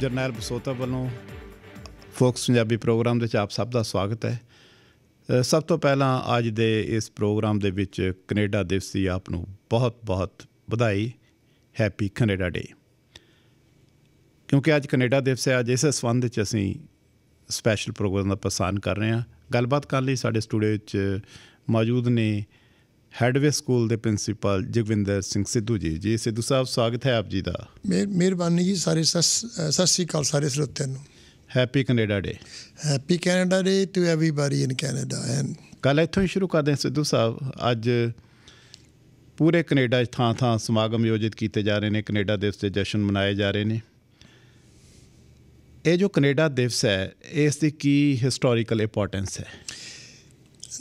ਜਰਨੈਲ ਬਸੋਤਾ ਵੱਲੋਂ focus Punjabi programme ਦੇ ਵਿੱਚ ਆਪ ਸਭ ਦਾ ਸਵਾਗਤ ਹੈ ਸਭ ਤੋਂ ਪਹਿਲਾਂ ਅੱਜ ਦੇ ਇਸ ਪ੍ਰੋਗਰਾਮ ਦੇ ਵਿੱਚ ਕੈਨੇਡਾ ਦਿਵਸ ਦੀ ਆਪ ਨੂੰ ਬਹੁਤ-ਬਹੁਤ ਵਧਾਈ ਹੈਪੀ ਕੈਨੇਡਾ ਡੇ ਕਿਉਂਕਿ ਅੱਜ ਕੈਨੇਡਾ ਦਿਵਸ ਹੈ ਅੱਜ ਇਸ ਸੰਬੰਧ ਵਿੱਚ ਅਸੀਂ ਸਪੈਸ਼ਲ ਪ੍ਰੋਗਰਾਮ ਦਾ ਪ੍ਰਸਾਰਣ ਕਰ ਰਹੇ ਹਾਂ ਗੱਲਬਾਤ ਕਰਨ ਲਈ ਸਾਡੇ ਸਟੂਡੀਓ ਵਿੱਚ ਮੌਜੂਦ ਨੇ ਹੈਡਵੇ ਸਕੂਲ ਦੇ ਪ੍ਰਿੰਸੀਪਲ ਜਗਵਿੰਦਰ ਸਿੰਘ ਸਿੱਧੂ ਜੀ ਜੀ ਸਿੱਧੂ ਸਾਹਿਬ ਸਵਾਗਤ ਹੈ ਆਪ ਜੀ ਦਾ ਮਿਹਰਬਾਨੀ ਜੀ ਸਾਰੇ ਸਤਿ ਸ੍ਰੀ ਅਕਾਲ ਸਾਰੇ ਸਰੋਤਿਆਂ ਨੂੰ happy Canada day happy Canada day to everybody in Canada and ਕੱਲ ਇਥੋਂ ਹੀ ਸ਼ੁਰੂ ਕਰਦੇ ਹਾਂ ਸਿੱਧੂ ਸਾਹਿਬ ਅੱਜ ਪੂਰੇ ਕੈਨੇਡਾ 'ਚ ਥਾਂ-ਥਾਂ ਸਮਾਗਮ ਆਯੋਜਿਤ ਕੀਤੇ ਜਾ ਰਹੇ ਨੇ ਕੈਨੇਡਾ ਦਿਵਸ ਦੇ ਜਸ਼ਨ ਮਨਾਏ ਜਾ ਰਹੇ ਨੇ ਇਹ ਜੋ ਕੈਨੇਡਾ ਦਿਵਸ ਹੈ ਇਸ ਦੀ ਕੀ ਹਿਸਟੋਰੀਕਲ ਇੰਪੋਰਟੈਂਸ ਹੈ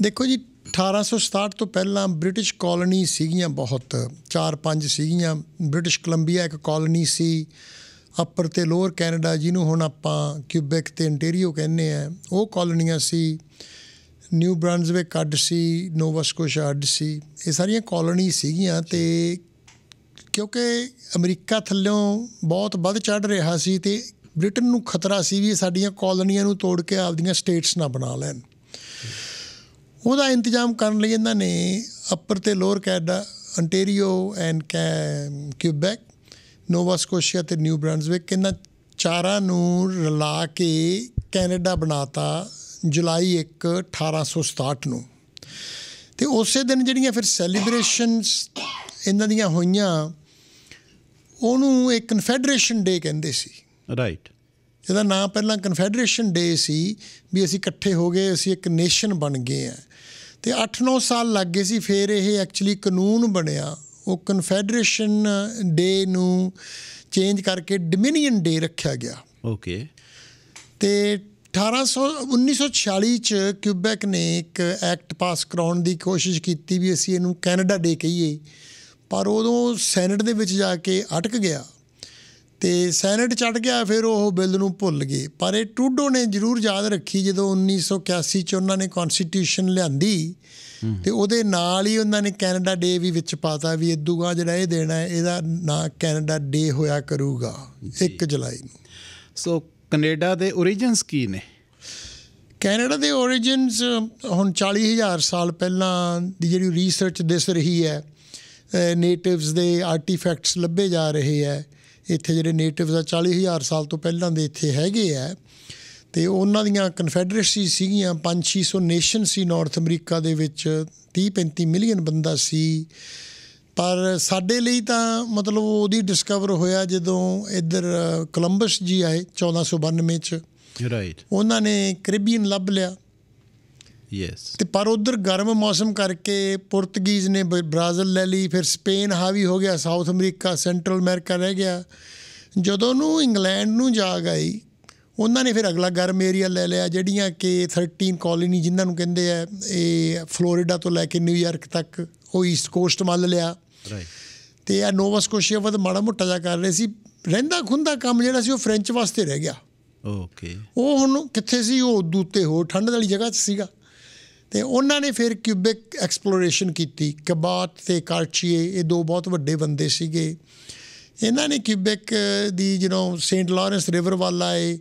ਦੇਖੋ ਜੀ 1867 ਤੋਂ ਪਹਿਲਾਂ ਬ੍ਰਿਟਿਸ਼ ਕਲੋਨੀ ਸੀਗੀਆਂ ਬਹੁਤ 4-5 ਸੀਗੀਆਂ ਬ੍ਰਿਟਿਸ਼ ਕੋਲੰਬੀਆ ਇੱਕ ਕਲੋਨੀ ਸੀ ਅਪਰ ਤੇ ਲੋਅਰ ਕੈਨੇਡਾ ਜਿਹਨੂੰ ਹੁਣ ਆਪਾਂ ਕਿਊਬੈਕ ਤੇ ਇੰਟੀਰੀਓ ਕਹਿੰਦੇ ਆ ਉਹ ਕਲੋਨੀਆਂ ਸੀ ਨਿਊ ਬ੍ਰਾਂਜ਼ਵਿਕ ਅੱਡ ਸੀ ਨੋਵਾ ਸਕੋਸ਼ਾ ਅੱਡ ਸੀ ਇਹ ਸਾਰੀਆਂ ਕਾਲਨੀ ਸੀਗੀਆਂ ਤੇ ਕਿਉਂਕਿ ਅਮਰੀਕਾ ਥੱਲੋਂ ਬਹੁਤ ਵੱਧ ਚੜ ਰਿਹਾ ਸੀ ਤੇ ਬ੍ਰਿਟਨ ਨੂੰ ਖਤਰਾ ਸੀ ਵੀ ਸਾਡੀਆਂ ਕਲੋਨੀਆਂ ਨੂੰ ਤੋੜ ਕੇ ਆਪਦੀਆਂ ਸਟੇਟਸ ਨਾ ਬਣਾ ਲੈਣ ਉਹਦਾ ਇੰਤਜ਼ਾਮ ਕਰਨ ਲਈ ਇਹਨਾਂ ਨੇ ਅਪਰ ਤੇ lower Canada Ontario and Quebec Nova Scotia ਤੇ ਨਿਊ ਬ੍ਰਾਂਡਸਵਿਕ ਇਹਨਾਂ ਚਾਰਾਂ ਨੂੰ ਰਲਾ ਕੇ ਕੈਨੇਡਾ ਬਣਾਤਾ ਜੁਲਾਈ 1 1867 ਨੂੰ ਤੇ ਉਸੇ ਦਿਨ ਜਿਹੜੀਆਂ ਫਿਰ ਸੈਲੀਬ੍ਰੇਸ਼ਨਸ ਇਹਨਾਂ ਦੀਆਂ ਹੋਈਆਂ ਉਹਨੂੰ ਇੱਕ ਕਨਫੈਡਰੇਸ਼ਨ ਡੇ ਕਹਿੰਦੇ ਸੀ ਰਾਈਟ ਇਹਦਾ ਨਾਮ ਪਹਿਲਾਂ ਕਨਫੈਡਰੇਸ਼ਨ ਡੇ ਸੀ ਵੀ ਅਸੀਂ ਇਕੱਠੇ ਹੋ ਗਏ ਅਸੀਂ ਇੱਕ ਨੇਸ਼ਨ ਬਣ ਗਏ ਆ ਤੇ 8-9 ਸਾਲ ਲੱਗ ਗਏ ਸੀ ਫਿਰ ਇਹ ਐਕਚੁਅਲੀ ਕਾਨੂੰਨ ਬਣਿਆ ਉਹ ਕਨਫੈਡਰੇਸ਼ਨ ਡੇ ਨੂੰ ਚੇਂਜ ਕਰਕੇ ਡੋਮਿਨੀਅਨ ਡੇ ਰੱਖਿਆ ਗਿਆ ਓਕੇ ਤੇ 1800 1946 ਚ ਕਿਊਬੈਕ ਨੇ ਇੱਕ ਐਕਟ ਪਾਸ ਕਰਾਉਣ ਦੀ ਕੋਸ਼ਿਸ਼ ਕੀਤੀ ਵੀ ਅਸੀਂ ਇਹਨੂੰ ਕੈਨੇਡਾ ਡੇ ਕਹੀਏ ਪਰ ਉਦੋਂ ਸੈਨੇਟ ਦੇ ਵਿੱਚ ਜਾ ਕੇ ਅਟਕ ਗਿਆ ਤੇ ਸੈਨੇਟ ਚੜ ਗਿਆ ਫਿਰ ਉਹ ਬਿੱਲ ਨੂੰ ਭੁੱਲ ਗਏ ਪਰ ਇਹ ਟੂਡੋ ਨੇ ਜ਼ਰੂਰ ਯਾਦ ਰੱਖੀ ਜਦੋਂ 1981 ਚ ਉਹਨਾਂ ਨੇ ਕਨਸਟੀਟਿਊਸ਼ਨ ਲਿਆਂਦੀ ਤੇ ਉਹਦੇ ਨਾਲ ਹੀ ਉਹਨਾਂ ਨੇ ਕੈਨੇਡਾ ਡੇ ਵੀ ਵਿੱਚ ਪਾਤਾ ਵੀ ਇਦੂਗਾ ਜਿਹੜਾ ਇਹ ਦੇਣਾ ਇਹਦਾ ਨਾਂ ਕੈਨੇਡਾ ਡੇ ਹੋਇਆ ਕਰੂਗਾ 1 ਜੁਲਾਈ ਨੂੰ ਸੋ ਕੈਨੇਡਾ ਦੇ origins ਕੀ ਨੇ ਕੈਨੇਡਾ ਦੇ origins ਹੁਣ 40000 ਸਾਲ ਪਹਿਲਾਂ ਦੀ ਜਿਹੜੀ ਰਿਸਰਚ ਦਿਸ ਰਹੀ ਹੈ ਨੇਟਿਵਸ ਦੇ ਆਰਟੀਫੈਕਟਸ ਲੱਭੇ ਜਾ ਰਹੇ ਹੈ ਇੱਥੇ ਜਿਹੜੇ ਨੇਟਿਵਸ ਆ 40000 ਸਾਲ ਤੋਂ ਪਹਿਲਾਂ ਦੇ ਇੱਥੇ ਹੈਗੇ ਆ ਤੇ ਉਹਨਾਂ ਦੀਆਂ ਕਨਫੈਡਰੇਸੀ ਸੀਗੀਆਂ 5-600 ਨੇਸ਼ਨ ਸੀ ਨਾਰਥ ਅਮਰੀਕਾ ਦੇ ਵਿੱਚ 30-35 ਮਿਲੀਅਨ ਬੰਦਾ ਸੀ ਪਰ ਸਾਡੇ ਲਈ ਤਾਂ ਮਤਲਬ ਉਹਦੀ ਡਿਸਕਵਰ ਹੋਇਆ ਜਦੋਂ ਇੱਧਰ ਕੋਲੰਬਸ ਜੀ ਆਏ 1492 ਚ ਰਾਈਟ ਉਹਨਾਂ ਨੇ ਕੈਰੀਬੀਅਨ ਲੱਭ ਲਿਆ ਯੈਸ ਤੇ ਪਰ ਉਧਰ ਗਰਮ ਮੌਸਮ ਕਰਕੇ ਪੁਰਤਗੀਜ਼ ਨੇ ਬ੍ਰਾਜ਼ਿਲ ਲੈ ਲਈ ਫਿਰ ਸਪੇਨ ਹਾਵੀ ਹੋ ਗਿਆ ਸਾਊਥ ਅਮਰੀਕਾ ਸੈਂਟਰਲ ਅਮਰੀਕਾ ਰਹਿ ਗਿਆ ਜਦੋਂ ਨੂੰ ਇੰਗਲੈਂਡ ਨੂੰ ਜਾ ਗਈ ਉਹਨਾਂ ਨੇ ਫਿਰ ਅਗਲਾ ਗਰਮ ਏਰੀਆ ਲੈ ਲਿਆ ਜਿਹੜੀਆਂ ਕਿ 13 ਕਲੋਨੀ ਜਿਨ੍ਹਾਂ ਨੂੰ ਕਹਿੰਦੇ ਆ ਇਹ ਫਲੋਰੀਡਾ ਤੋਂ ਲੈ ਕੇ ਨਿਊਯਾਰਕ ਤੱਕ ਉਹ ਈਸਟ ਕੋਸਟ ਮੰਨ ਲਿਆ ਰਾਈਟ ਤੇ ਆ ਨੋਵਾ ਸਕੋਸ਼ੀਆ ਵੱਧ ਮਾੜਾ ਮੋਟਾ ਜਾ ਕਰ ਰਹੇ ਸੀ ਰਹਿੰਦਾ ਖੁੰਦਾ ਕੰਮ ਜਿਹੜਾ ਸੀ ਉਹ ਫ੍ਰੈਂਚ ਵਾਸਤੇ ਰਹਿ ਗਿਆ ਓਕੇ ਉਹ ਹੁਣ ਕਿੱਥੇ ਸੀ ਉਹ ਦੂਤੇ ਹੋ ਠੰਡ ਵਾਲੀ ਜਗ੍ਹਾ 'ਚ ਸੀਗਾ ਤੇ ਉਹਨਾਂ ਨੇ ਫਿਰ ਕਿਊਬਿਕ ਐਕਸਪਲੋਰੇਸ਼ਨ ਕੀਤੀ ਕਬਾਤ ਤੇ ਕਾਰਚੀਏ ਇਹ ਦੋ ਬਹੁਤ ਵੱਡੇ ਬੰਦੇ ਸੀਗੇ ਇਹਨਾਂ ਨੇ ਕਿਊਬਿਕ ਦੀ ਜਿਹਨੋਂ ਸੇਂਟ ਲਾਰੈਂਸ ਰਿਵਰ ਵਾਲਾ ਹੈ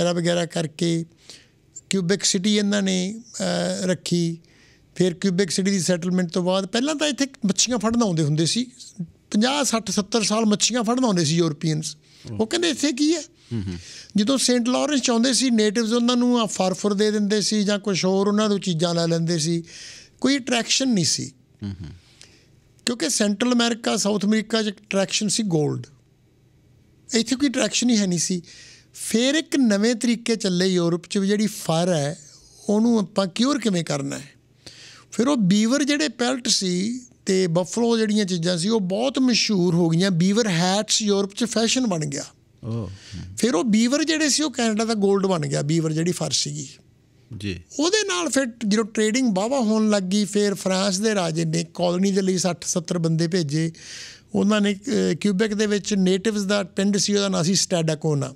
ਐਰਾ ਵਗੈਰਾ ਕਰਕੇ ਕਿਊਬਿਕ ਸਿਟੀ ਇਹਨਾਂ ਨੇ ਰੱਖੀ ਫਿਰ ਕਿਊਬਿਕ ਸਿਟੀ ਦੀ ਸੈਟਲਮੈਂਟ ਤੋਂ ਬਾਅਦ ਪਹਿਲਾਂ ਤਾਂ ਇੱਥੇ ਮੱਛੀਆਂ ਫੜਨ ਆਉਂਦੇ ਹੁੰਦੇ ਸੀ 50 60 70 ਸਾਲ ਮੱਛੀਆਂ ਫੜਨ ਆਉਂਦੇ ਸੀ ਯੂਰਪੀਅਨਸ ਉਹ ਕਹਿੰਦੇ ਇੱਥੇ ਕੀ ਹੈ ਜਦੋਂ ਸੇਂਟ ਲਾਰੈਂਸ ਚਾਹੁੰਦੇ ਸੀ ਨੇਟਿਵਸ ਉਹਨਾਂ ਨੂੰ ਫਰਫਰ ਦੇ ਦਿੰਦੇ ਸੀ ਜਾਂ ਕੁਝ ਹੋਰ ਉਹਨਾਂ ਤੋਂ ਚੀਜ਼ਾਂ ਲੈ ਲੈਂਦੇ ਸੀ ਕੋਈ ਅਟਰੈਕਸ਼ਨ ਨਹੀਂ ਸੀ ਕਿਉਂਕਿ ਸੈਂਟਰਲ ਅਮਰੀਕਾ ਸਾਊਥ ਅਮਰੀਕਾ 'ਚ ਅਟਰੈਕਸ਼ਨ ਸੀ 골ਡ ਇੱਥੇ ਕੋਈ ਅਟਰੈਕਸ਼ਨ ਹੀ ਹੈ ਨਹੀਂ ਸੀ ਫਿਰ ਇੱਕ ਨਵੇਂ ਤਰੀਕੇ ਚੱਲੇ ਯੂਰਪ 'ਚ ਜਿਹੜੀ ਫਰ ਹੈ ਉਹਨੂੰ ਆਪਾਂ ਕਿਉਰ ਕਿਵੇਂ ਕਰਨਾ ਹੈ ਫਿਰ ਉਹ ਬੀਵਰ ਜਿਹੜੇ ਪੈਲਟ ਸੀ ਤੇ ਬਫਲੋ ਜਿਹੜੀਆਂ ਚੀਜ਼ਾਂ ਸੀ ਉਹ ਬਹੁਤ ਮਸ਼ਹੂਰ ਹੋ ਗਈਆਂ ਬੀਵਰ ਹੈਟਸ ਯੂਰਪ 'ਚ ਫੈਸ਼ਨ ਬਣ ਗਿਆ ਫਿਰ ਉਹ ਬੀਵਰ ਜਿਹੜੇ ਸੀ ਉਹ ਕੈਨੇਡਾ ਦਾ 골ਡ ਬਣ ਗਿਆ ਬੀਵਰ ਜਿਹੜੀ ਫਰ ਸੀਗੀ ਜੀ ਉਹਦੇ ਨਾਲ ਫਿਰ ਜਦੋਂ ਟ੍ਰੇਡਿੰਗ ਬਾਵਾ ਹੋਣ ਲੱਗੀ ਫਿਰ ਫਰਾਂਸ ਦੇ ਰਾਜੇ ਨੇ ਕਾਲੋਨੀ ਦੇ ਲਈ 60 70 ਬੰਦੇ ਭੇਜੇ ਉਹਨਾਂ ਨੇ ਕਿਊਬੈਕ ਦੇ ਵਿੱਚ ਨੇਟਿਵਸ ਦਾ ਪਿੰਡ ਸੀ ਉਹਦਾ ਨਾਂ ਸੀ ਸਟੈਡਾਕੋਨਾ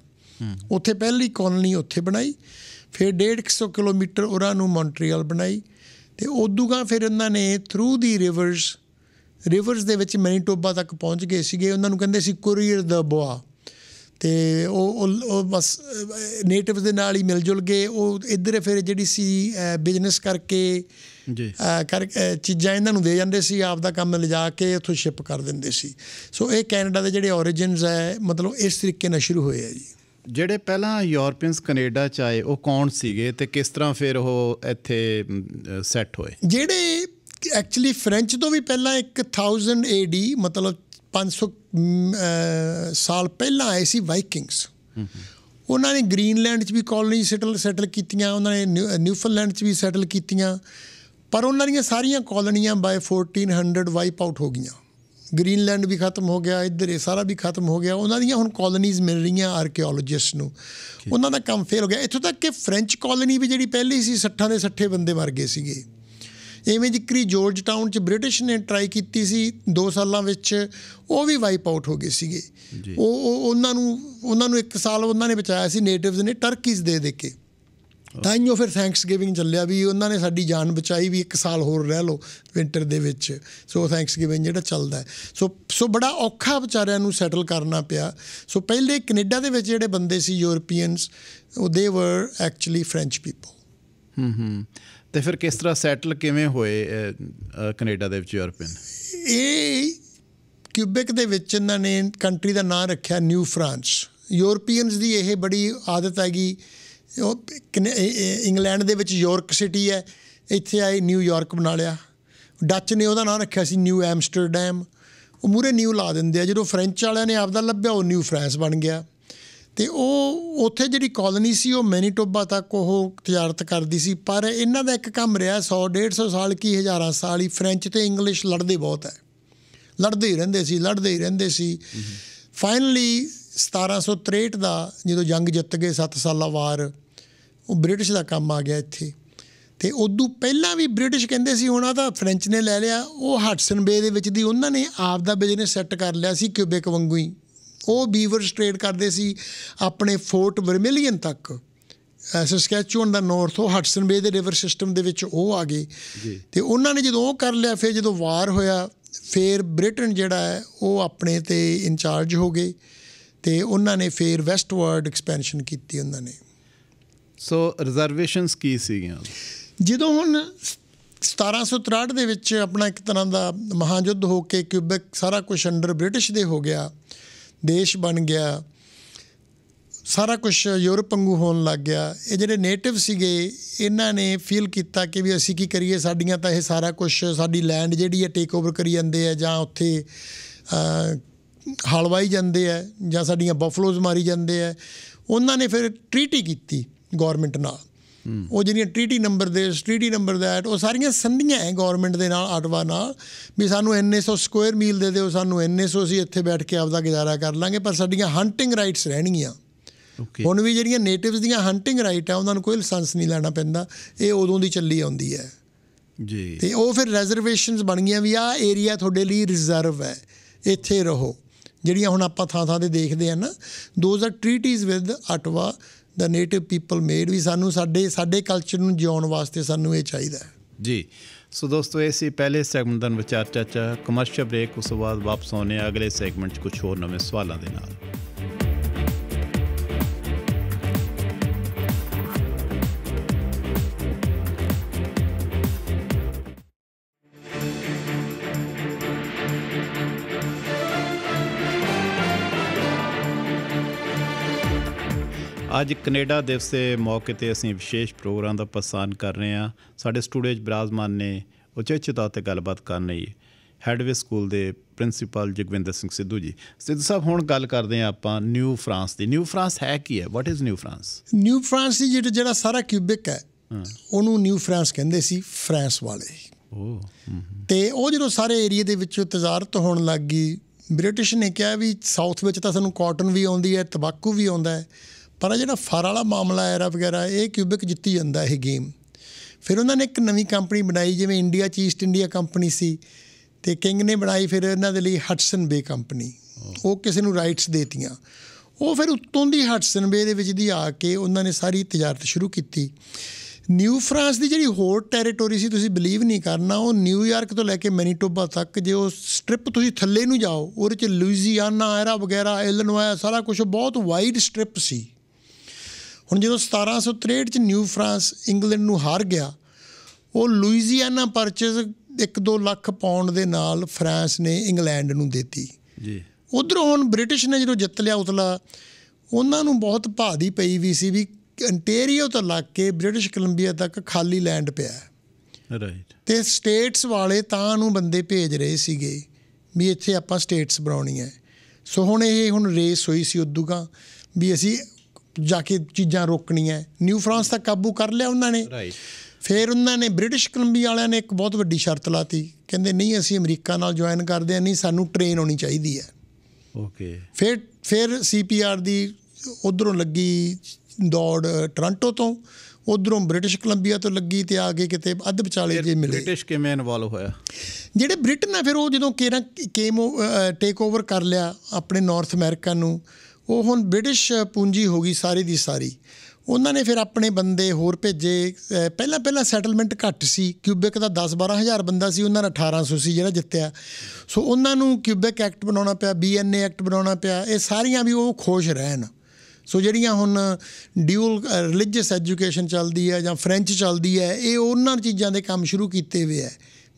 ਉੱਥੇ ਪਹਿਲੀ ਕਾਲੋਨੀ ਉੱਥੇ ਬਣਾਈ ਫਿਰ 150 ਕਿਲੋਮੀਟਰ ਉਰਾਂ ਨੂੰ ਮੌਂਟਰੀਅਲ ਬਣਾਈ ਤੇ ਉਦੋਂਗਾ ਫਿਰ ਉਹਨਾਂ ਨੇ ਥਰੂ ਦੀ ਰਿਵਰਸ ਰਿਵਰਸ ਦੇ ਵਿੱਚ ਮੈਨੀਟੋਬਾ ਤੱਕ ਪਹੁੰਚ ਗਏ ਸੀਗੇ ਉਹਨਾਂ ਨੂੰ ਕਹਿੰਦੇ ਸੀ ਕੁਰੀਅਰ ਦਾ ਬੋਆ ਤੇ ਉਹ ਉਹ ਬਸ ਨੇਟਿਵਸ ਦੇ ਨਾਲ ਹੀ ਮਿਲ ਜੁਲ ਗਏ ਉਹ ਇਧਰ ਫਿਰ ਜਿਹੜੀ ਸੀ ਬਿਜ਼ਨਸ ਕਰਕੇ ਜੀ ਕਰ ਚੀਜ਼ਾਂ ਇਹਨਾਂ ਨੂੰ ਦੇ ਜਾਂਦੇ ਸੀ ਆਪ ਦਾ ਕੰਮ ਲਿਜਾ ਕੇ ਉੱਥੋਂ ਸ਼ਿਪ ਕਰ ਦਿੰਦੇ ਸੀ ਸੋ ਇਹ ਕੈਨੇਡਾ ਦੇ ਜਿਹੜੇ origins ਹੈ ਮਤਲਬ ਇਸ ਤਰੀਕੇ ਨਾਲ ਸ਼ੁਰੂ ਹੋਏ ਹੈ ਜੀ ਜਿਹੜੇ ਪਹਿਲਾਂ ਯੂਰੋਪੀਅਨਸ ਕੈਨੇਡਾ ਚ ਆਏ ਉਹ ਕੌਣ ਸੀਗੇ ਤੇ ਕਿਸ ਤਰ੍ਹਾਂ ਫਿਰ ਉਹ ਇੱਥੇ ਸੈੱਟ ਹੋਏ ਜਿਹੜੇ ਐਕਚੁਅਲੀ ਫ੍ਰੈਂਚ ਤੋਂ ਵੀ ਪਹਿਲਾਂ 1000 AD ਮਤਲਬ 500 ਸਾਲ ਪਹਿਲਾਂ ਆਏ ਸੀ ਵਾਈਕਿੰਗਸ ਉਹਨਾਂ ਨੇ ਗ੍ਰੀਨਲੈਂਡ 'ਚ ਵੀ ਕਲੋਨੀ ਸੈਟਲ ਸੈਟਲ ਕੀਤੀਆਂ ਉਹਨਾਂ ਨੇ ਨਿਊਫਲੈਂਡ 'ਚ ਵੀ ਸੈਟਲ ਕੀਤੀਆਂ ਪਰ ਉਹਨਾਂ ਦੀਆਂ ਸਾਰੀਆਂ ਕਲੋਨੀਆਂ ਬਾਈ 1400 ਵਾਈਪ ਆਊਟ ਹੋ ਗਈਆਂ ਗ੍ਰੀਨਲੈਂਡ ਵੀ ਖਤਮ ਹੋ ਗਿਆ ਇੱਧਰ ਇਹ ਸਾਰਾ ਵੀ ਖਤਮ ਹੋ ਗਿਆ ਉਹਨਾਂ ਦੀਆਂ ਹੁਣ ਕਲੋਨੀਆਂ ਮਿਲ ਰਹੀਆਂ ਆਰਕੀਓਲੋਜਿਸਟ ਨੂੰ ਉਹਨਾਂ ਦਾ ਕੰਮ ਫੇਲ ਹੋ ਗਿਆ ਇੱਥੋਂ ਤੱਕ ਕਿ ਫ੍ਰੈਂਚ ਕਲੋਨੀ ਵੀ ਜਿਹੜੀ ਪਹਿਲੀ ਸੀ 60 ਦੇ 60 ਬੰਦੇ ਮਰ ਗਏ ਸੀਗੇ ਇਵੇਂ ਜਿਕਰੀ ਜੋਰਜ ਟਾਊਨ 'ਚ ਬ੍ਰਿਟਿਸ਼ ਨੇ ਟਰਾਈ ਕੀਤੀ ਸੀ 2 ਸਾਲਾਂ ਵਿੱਚ ਉਹ ਵੀ ਵਾਈਪ ਆਊਟ ਹੋ ਗਏ ਸੀਗੇ ਉਹ ਉਹਨਾਂ ਨੂੰ ਉਹਨਾਂ ਨੂੰ ਇੱਕ ਸਾਲ ਉਹਨਾਂ ਨੇ ਬਚਾਇਆ ਸੀ ਨੇਟਿਵਸ ਨੇ ਟਰਕੀਜ਼ ਦੇ ਦੇ ਕੇ ਤਾਂ ਹੀ ਉਹ ਫਿਰ ਥੈਂਕਸਗਿਵਿੰਗ ਚੱਲਿਆ ਵੀ ਉਹਨਾਂ ਨੇ ਸਾਡੀ ਜਾਨ ਬਚਾਈ ਵੀ ਇੱਕ ਸਾਲ ਹੋਰ ਰਹਿ ਲਓ ਵਿంటర్ ਦੇ ਵਿੱਚ ਸੋ ਥੈਂਕਸਗਿਵਿੰਗ ਜਿਹੜਾ ਚੱਲਦਾ ਸੋ ਸੋ ਬੜਾ ਔਖਾ ਵਿਚਾਰਿਆਂ ਨੂੰ ਸੈਟਲ ਕਰਨਾ ਪਿਆ ਸੋ ਪਹਿਲੇ ਕੈਨੇਡਾ ਦੇ ਵਿੱਚ ਜਿਹੜੇ ਬੰਦੇ ਸੀ ਯੂਰੋਪੀਅਨਸ ਉਹ ਦੇ ਵਰ ਐਕਚੁਅਲੀ ਫ੍ਰੈਂਚ ਪੀਪਲ ਹੂੰ ਹੂੰ ਤੇ ਫਿਰ ਕਿਸ ਤਰ੍ਹਾਂ ਸੈਟਲ ਕਿਵੇਂ ਹੋਏ ਕੈਨੇਡਾ ਦੇ ਵਿੱਚ ਯੂਰਪੀਅਨ ਇਹ ਕਿਊਬਿਕ ਦੇ ਵਿੱਚ ਇਹਨਾਂ ਨੇ ਕੰਟਰੀ ਦਾ ਨਾਮ ਰੱਖਿਆ ਨਿਊ ਫਰਾਂਸ ਯੂਰਪੀਅਨਸ ਦੀ ਇਹ ਬੜੀ ਆਦਤ ਹੈਗੀ ਉਹ ਇੰਗਲੈਂਡ ਦੇ ਵਿੱਚ ਯੋਰਕ ਸਿਟੀ ਹੈ ਇੱਥੇ ਆਏ ਨਿਊਯਾਰਕ ਬਣਾ ਲਿਆ ਡੱਚ ਨੇ ਉਹਦਾ ਨਾਮ ਰੱਖਿਆ ਸੀ ਨਿਊ ਐਮਸਟਰਡਮ ਉਹ ਮੂਰੇ ਨਿਊ ਲਾ ਦਿੰਦੇ ਆ ਜਦੋਂ ਫ੍ਰੈਂਚ ਵਾਲਿਆਂ ਨੇ ਆਪਦਾ ਲੱਭਿਆ ਉਹ ਨਿਊ ਫਰਾਂਸ ਬਣ ਗਿਆ ਤੇ ਉਹ ਉੱਥੇ ਜਿਹੜੀ ਕਲੋਨੀ ਸੀ ਉਹ ਮੈਨੀਟੋਬਾ ਤੱਕ ਉਹ ਤਜਾਰਤ ਕਰਦੀ ਸੀ ਪਰ ਇਹਨਾਂ ਦਾ ਇੱਕ ਕੰਮ ਰਿਹਾ 100 150 ਸਾਲ ਕੀ ਹਜ਼ਾਰਾਂ ਸਾਲ ਹੀ ਫ੍ਰੈਂਚ ਤੇ ਇੰਗਲਿਸ਼ ਲੜਦੇ ਬਹੁਤ ਹੈ ਲੜਦੇ ਹੀ ਰਹਿੰਦੇ ਸੀ ਲੜਦੇ ਹੀ ਰਹਿੰਦੇ ਸੀ ਫਾਈਨਲੀ 1763 ਦਾ ਜਦੋਂ ਜੰਗ ਜਿੱਤ ਗਏ 7 ਸਾਲਾ ਵਾਰ ਉਹ ਬ੍ਰਿਟਿਸ਼ ਦਾ ਕੰਮ ਆ ਗਿਆ ਇੱਥੇ ਤੇ ਉਦੋਂ ਪਹਿਲਾਂ ਵੀ ਬ੍ਰਿਟਿਸ਼ ਕਹਿੰਦੇ ਸੀ ਹੁਣ ਆ ਤਾਂ ਫ੍ਰੈਂਚ ਨੇ ਲੈ ਲਿਆ ਉਹ ਹਟਸਨ ਬੇ ਦੇ ਵਿੱਚ ਦੀ ਉਹਨਾਂ ਨੇ ਆਪ ਦਾ ਬਿਜ਼ਨਸ ਸੈੱਟ ਕਰ ਲਿਆ ਸੀ ਕਿਊਬਿਕ ਵਾਂਗੂ ਹੀ ਉਹ ਬੀਵਰਸ ਟ੍ਰੇਡ ਕਰਦੇ ਸੀ ਆਪਣੇ ਫੋਰਟ ਵਰਮਿਲੀਅਨ ਤੱਕ ਸਸਕੈਚੂਨ ਦਾ ਨਾਰਥ ਉਹ ਹਟਸਨ ਬੇ ਦੇ ਰਿਵਰ ਸਿਸਟਮ ਦੇ ਵਿੱਚ ਉਹ ਆ ਗਏ ਤੇ ਉਹਨਾਂ ਨੇ ਜਦੋਂ ਉਹ ਕਰ ਲਿਆ ਫਿਰ ਜਦੋਂ ਵਾਰ ਹੋਇਆ ਫਿਰ ਬ੍ਰਿਟਨ ਜਿਹੜਾ ਹੈ ਉਹ ਆਪਣੇ ਤੇ ਇਨਚਾਰਜ ਹੋ ਗਏ ਤੇ ਉਹਨਾਂ ਨੇ ਫਿਰ ਵੈਸਟਵਰਡ ਐਕਸਪੈਂਸ਼ਨ ਕੀਤੀ ਉਹਨਾਂ ਨੇ ਸੋ ਰਿਜ਼ਰਵੇਸ਼ਨਸ ਕੀ ਸੀਗੀਆਂ ਜਦੋਂ ਹੁਣ 1763 ਦੇ ਵਿੱਚ ਆਪਣਾ ਇੱਕ ਤਰ੍ਹਾਂ ਦਾ ਮਹਾਂਯੁੱਧ ਹੋ ਕੇ ਕਿਊਬਕ ਸਾਰਾ ਕੁਝ ਅੰਡਰ ਬ੍ਰਿਟਿਸ਼ ਦੇ ਹੋ ਗਿਆ ਦੇਸ਼ ਬਣ ਗਿਆ ਸਾਰਾ ਕੁਝ ਯੂਰਪ ਵਾਂਗੂ ਹੋਣ ਲੱਗ ਗਿਆ ਇਹ ਜਿਹੜੇ ਨੇਟਿਵ ਸੀਗੇ ਇਹਨਾਂ ਨੇ ਫੀਲ ਕੀਤਾ ਕਿ ਵੀ ਅਸੀਂ ਕੀ ਕਰੀਏ ਸਾਡੀਆਂ ਤਾਂ ਇਹ ਸਾਰਾ ਕੁਝ ਸਾਡੀ ਲੈਂਡ ਜਿਹੜੀ ਹੈ ਟੇਕ ਓਵਰ ਕਰੀ ਜਾਂਦੇ ਆ ਜਾਂ ਉੱਥੇ ਹਲਵਾਈ ਜਾਂਦੇ ਆ ਜਾਂ ਸਾਡੀਆਂ ਬਫਲੋਜ਼ ਮਾਰੀ ਜਾਂਦੇ ਆ ਉਹਨਾਂ ਨੇ ਫਿਰ ਟ੍ਰੀਟੀ ਕੀਤੀ ਗਵਰਨਮੈਂਟ ਨਾਲ ਉਹ ਜਿਹੜੀਆਂ ਟ੍ਰੀਟੀ ਨੰਬਰ ਦੇ ਸਟ੍ਰੀਟੀ ਨੰਬਰ ਦਾ ਉਹ ਸਾਰੀਆਂ ਸੰਧੀਆਂ ਹੈ ਗਵਰਨਮੈਂਟ ਦੇ ਨਾਲ ਆਟਵਾ ਨਾਲ ਵੀ ਸਾਨੂੰ 1900 ਸਕੁਅਰ ਮੀਲ ਦੇ ਦਿਓ ਸਾਨੂੰ 1900 ਅਸੀਂ ਇੱਥੇ ਬੈਠ ਕੇ ਆਪਦਾ ਗੁਜ਼ਾਰਾ ਕਰ ਲਾਂਗੇ ਪਰ ਸਾਡੀਆਂ ਹੰਟਿੰਗ ਰਾਈਟਸ ਰਹਿਣਗੀਆਂ ਓਕੇ ਹੁਣ ਵੀ ਜਿਹੜੀਆਂ ਨੇਟਿਵਸ ਦੀਆਂ ਹੰਟਿੰਗ ਰਾਈਟ ਆ ਉਹਨਾਂ ਨੂੰ ਕੋਈ ਲਾਇਸੈਂਸ ਨਹੀਂ ਲੈਣਾ ਪੈਂਦਾ ਇਹ ਉਦੋਂ ਦੀ ਚੱਲੀ ਆਉਂਦੀ ਹੈ ਜੀ ਤੇ ਉਹ ਫਿਰ ਰਿਜ਼ਰਵੇਸ਼ਨਸ ਬਣ ਗਈਆਂ ਵੀ ਆ ਏਰੀਆ ਤੁਹਾਡੇ ਲਈ ਰਿਜ਼ਰਵ ਹੈ ਇੱਥੇ ਰਹੋ ਜਿਹੜੀਆਂ ਹੁਣ ਆਪਾਂ ਥਾਂ ਥਾਂ ਤੇ ਦੇਖਦੇ ਆ ਨਾ those are treaties with Ottawa ਦਾ ਨੇਟਿਵ ਪੀਪਲ ਮੇਡ ਵੀ ਸਾਨੂੰ ਸਾਡੇ ਸਾਡੇ ਕਲਚਰ ਨੂੰ ਜਿਉਣ ਵਾਸਤੇ ਸਾਨੂੰ ਇਹ ਚਾਹੀਦਾ ਜੀ ਸੋ ਦੋਸਤੋ ਇਹ ਸੀ ਪਹਿਲੇ ਸੈਗਮੈਂਟ ਦਾ ਵਿਚਾਰ ਚਾਚਾ ਕਮਰਸ਼ੀਅਲ ਬ੍ਰੇਕ ਉਸ ਤੋਂ ਬਾਅਦ ਵਾਪਸ ਆਉਨੇ ਆ ਅਗਲੇ ਸੈਗਮੈਂਟ 'ਚ ਕੁਝ ਹੋਰ ਨਵੇਂ ਸਵਾਲਾਂ ਦੇ ਨਾਲ ਅੱਜ ਕੈਨੇਡਾ ਦਿਵਸ ਦੇ ਮੌਕੇ ਤੇ ਅਸੀਂ ਵਿਸ਼ੇਸ਼ ਪ੍ਰੋਗਰਾਮ ਦਾ ਪ੍ਰਸਾਰਣ ਕਰ ਰਹੇ ਹਾਂ ਸਾਡੇ ਸਟੂਡੀਓ 'ਚ ਬਰਾਜ਼ਮਾਨ ਨੇ ਉੱਚੇ-ਉੱਚੇ ਤੌਰ ਤੇ ਗੱਲਬਾਤ ਕਰਨ ਲਈ ਹੈਡਵੇ ਸਕੂਲ ਦੇ ਪ੍ਰਿੰਸੀਪਲ ਜਗਵਿੰਦਰ ਸਿੰਘ ਸਿੱਧੂ ਜੀ ਸਿੱਧੂ ਸਾਹਿਬ ਹੁਣ ਗੱਲ ਕਰਦੇ ਆ ਆਪਾਂ ਨਿਊ ਫਰਾਂਸ ਦੀ ਨਿਊ ਫਰਾਂਸ ਹੈ ਕੀ ਹੈ what is New France New France ਜਿਹੜਾ ਸਾਰਾ ਕਿਊਬਿਕ ਹੈ ਉਹਨੂੰ ਨਿਊ ਫਰਾਂਸ ਕਹਿੰਦੇ ਸੀ ਫਰਾਂਸ ਵਾਲੇ ਤੇ ਉਹ ਜਦੋਂ ਸਾਰੇ ਏਰੀਆ ਦੇ ਵਿੱਚ ਤਜਾਰਤ ਹੋਣ ਲੱਗ ਗਈ ਬ੍ਰਿਟਿਸ਼ ਨੇ ਕਿਹਾ ਵੀ ਸਾਊਥ ਵਿੱਚ ਤਾਂ ਸਾਨੂੰ ਕਾਟਨ ਵੀ ਆਉਂਦੀ ਹੈ ਤਬਾਕੂ ਵੀ ਆਉਂਦਾ ਹੈ ਪਰ ਆ ਜਿਹੜਾ ਫਰ ਵਾਲਾ ਮਾਮਲਾ ਐਰਾ ਵਗੈਰਾ ਇਹ ਕਿਊਬਿਕ ਜਿੱਤੀ ਜਾਂਦਾ ਇਹ ਗੇਮ ਫਿਰ ਉਹਨਾਂ ਨੇ ਇੱਕ ਨਵੀਂ ਕੰਪਨੀ ਬਣਾਈ ਜਿਵੇਂ ਇੰਡੀਆ ਚ ਈਸਟ ਇੰਡੀਆ ਕੰਪਨੀ ਸੀ ਤੇ ਕਿੰਗ ਨੇ ਬਣਾਈ ਫਿਰ ਇਹਨਾਂ ਦੇ ਲਈ ਹਟਸਨ ਬੇ ਕੰਪਨੀ ਉਹ ਕਿਸੇ ਨੂੰ ਰਾਈਟਸ ਦੇਤੀਆਂ ਉਹ ਫਿਰ ਉਤੋਂ ਦੀ ਹਟਸਨ ਬੇ ਦੇ ਵਿੱਚ ਦੀ ਆ ਕੇ ਉਹਨਾਂ ਨੇ ਸਾਰੀ ਤਜਾਰਤ ਸ਼ੁਰੂ ਕੀਤੀ ਨਿਊ ਫਰਾਂਸ ਦੀ ਜਿਹੜੀ ਹੋਰ ਟੈਰੀਟਰੀ ਸੀ ਤੁਸੀਂ ਬਲੀਵ ਨਹੀਂ ਕਰਨਾ ਉਹ ਨਿਊਯਾਰਕ ਤੋਂ ਲੈ ਕੇ ਮੈਨੀਟੋਬਾ ਤੱਕ ਜੇ ਉਹ ਸਟ੍ਰਿਪ ਤੁਸੀਂ ਥੱਲੇ ਨੂੰ ਜਾਓ ਉਹਦੇ ਚ ਲੂਇਜ਼ੀਆਨਾ ਐਰਾ ਵਗੈਰਾ ਇਲਨੋਆ ਸਾਰਾ ਕੁਝ ਬਹੁਤ ਵਾਈਡ ਸਟ੍ਰਿਪ ਸੀ ਹੁਣ ਜਦੋਂ 1763 ਚ ਨਿਊ ਫਰਾਂਸ ਇੰਗਲੈਂਡ ਨੂੰ ਹਾਰ ਗਿਆ ਉਹ ਲੂਈਜ਼ੀਆਨਾ ਪਰਚੇਸ 1-2 ਲੱਖ ਪਾਉਂਡ ਦੇ ਨਾਲ ਫਰਾਂਸ ਨੇ ਇੰਗਲੈਂਡ ਨੂੰ ਦਿੱਤੀ ਜੀ ਉਧਰੋਂ ਹੁਣ ਬ੍ਰਿਟਿਸ਼ ਨੇ ਜਦੋਂ ਜਿੱਤ ਲਿਆ ਉਤਲਾ ਉਹਨਾਂ ਨੂੰ ਬਹੁਤ ਭਾਦੀ ਪਈ ਵੀ ਸੀ ਵੀ ਅੰਟੇਰੀਓ ਤੋਂ ਲੱਗ ਕੇ ਬ੍ਰਿਟਿਸ਼ ਕੋਲੰਬੀਆ ਤੱਕ ਖਾਲੀ ਲੈਂਡ ਪਿਆ ਰਾਈਟ ਤੇ ਸਟੇਟਸ ਵਾਲੇ ਤਾਂ ਨੂੰ ਬੰਦੇ ਭੇਜ ਰਹੇ ਸੀਗੇ ਵੀ ਇੱਥੇ ਆਪਾਂ ਸਟੇਟਸ ਬਣਾਉਣੀ ਹੈ ਸੋ ਹੁਣ ਇਹ ਹੁਣ ਰੇਸ ਹੋਈ ਸੀ ਉਦੋਂ ਵੀ ਅਸੀਂ ਜਾ ਕੇ ਚੀਜ਼ਾਂ ਰੋਕਣੀਆਂ ਨਿਊ ਫਰਾਂਸ ਤਾਂ ਕਾਬੂ ਕਰ ਲਿਆ ਉਹਨਾਂ ਨੇ ਫਿਰ ਉਹਨਾਂ ਨੇ ਬ੍ਰਿਟਿਸ਼ ਕਲੰਬੀ ਵਾਲਿਆਂ ਨੇ ਇੱਕ ਬਹੁਤ ਵੱਡੀ ਸ਼ਰਤ ਲਾਤੀ ਕਹਿੰਦੇ ਨਹੀਂ ਅਸੀਂ ਅਮਰੀਕਾ ਨਾਲ ਜੁਆਇਨ ਕਰਦੇ ਆ ਨਹੀਂ ਸਾਨੂੰ ਟ੍ਰੇਨ ਹੋਣੀ ਚਾਹੀਦੀ ਹੈ ਓਕੇ ਫਿਰ ਫਿਰ ਸੀਪੀਆਰ ਦੀ ਉਧਰੋਂ ਲੱਗੀ ਦੌੜ ਟ੍ਰਾਂਟੋ ਤੋਂ ਉਧਰੋਂ ਬ੍ਰਿਟਿਸ਼ ਕਲੰਬੀਆ ਤੋਂ ਲੱਗੀ ਤੇ ਆ ਕੇ ਕਿਤੇ ਅੱਧ ਵਿਚਾਲੇ ਜੇ ਮਿਲੇ ਬ੍ਰਿਟਿਸ਼ ਕਿਵੇਂ ਇਨਵੋਲਵ ਹੋਇਆ ਜਿਹੜੇ ਬ੍ਰਿਟਨ ਆ ਫਿਰ ਉਹ ਜਦੋਂ ਕੇਮ ਟੇਕ ਓਵਰ ਕਰ ਲਿਆ ਆਪਣੇ ਨਾਰਥ ਅਮਰੀਕਾ ਨੂੰ ਉਹ ਹੁਣ ਬ੍ਰਿਟਿਸ਼ ਪੂੰਜੀ ਹੋ ਗਈ ਸਾਰੀ ਦੀ ਸਾਰੀ ਉਹਨਾਂ ਨੇ ਫਿਰ ਆਪਣੇ ਬੰਦੇ ਹੋਰ ਭੇਜੇ ਪਹਿਲਾਂ ਪਹਿਲਾਂ ਸੈਟਲਮੈਂਟ ਘੱਟ ਸੀ ਕਿਊਬਿਕ ਦਾ 10 12 ਹਜ਼ਾਰ ਬੰਦਾ ਸੀ ਉਹਨਾਂ ਨੇ 1800 ਸੀ ਜਿਹੜਾ ਜਿੱਤਿਆ ਸੋ ਉਹਨਾਂ ਨੂੰ ਕਿਊਬਿਕ ਐਕਟ ਬਣਾਉਣਾ ਪਿਆ ਬੀਐਨਏ ਐਕਟ ਬਣਾਉਣਾ ਪਿਆ ਇਹ ਸਾਰੀਆਂ ਵੀ ਉਹ ਖੁਸ਼ ਰਹਿਣ ਸੋ ਜਿਹੜੀਆਂ ਹੁਣ ਡਿਊਲ ਰਿਲੀਜੀਅਸ ਐਜੂਕੇਸ਼ਨ ਚੱਲਦੀ ਹੈ ਜਾਂ ਫ੍ਰੈਂਚ ਚੱਲਦੀ ਹੈ ਇਹ ਉਹਨਾਂ ਚੀਜ਼ਾਂ ਦੇ ਕੰਮ ਸ਼ੁਰੂ ਕੀਤੇ ਹੋਏ ਆ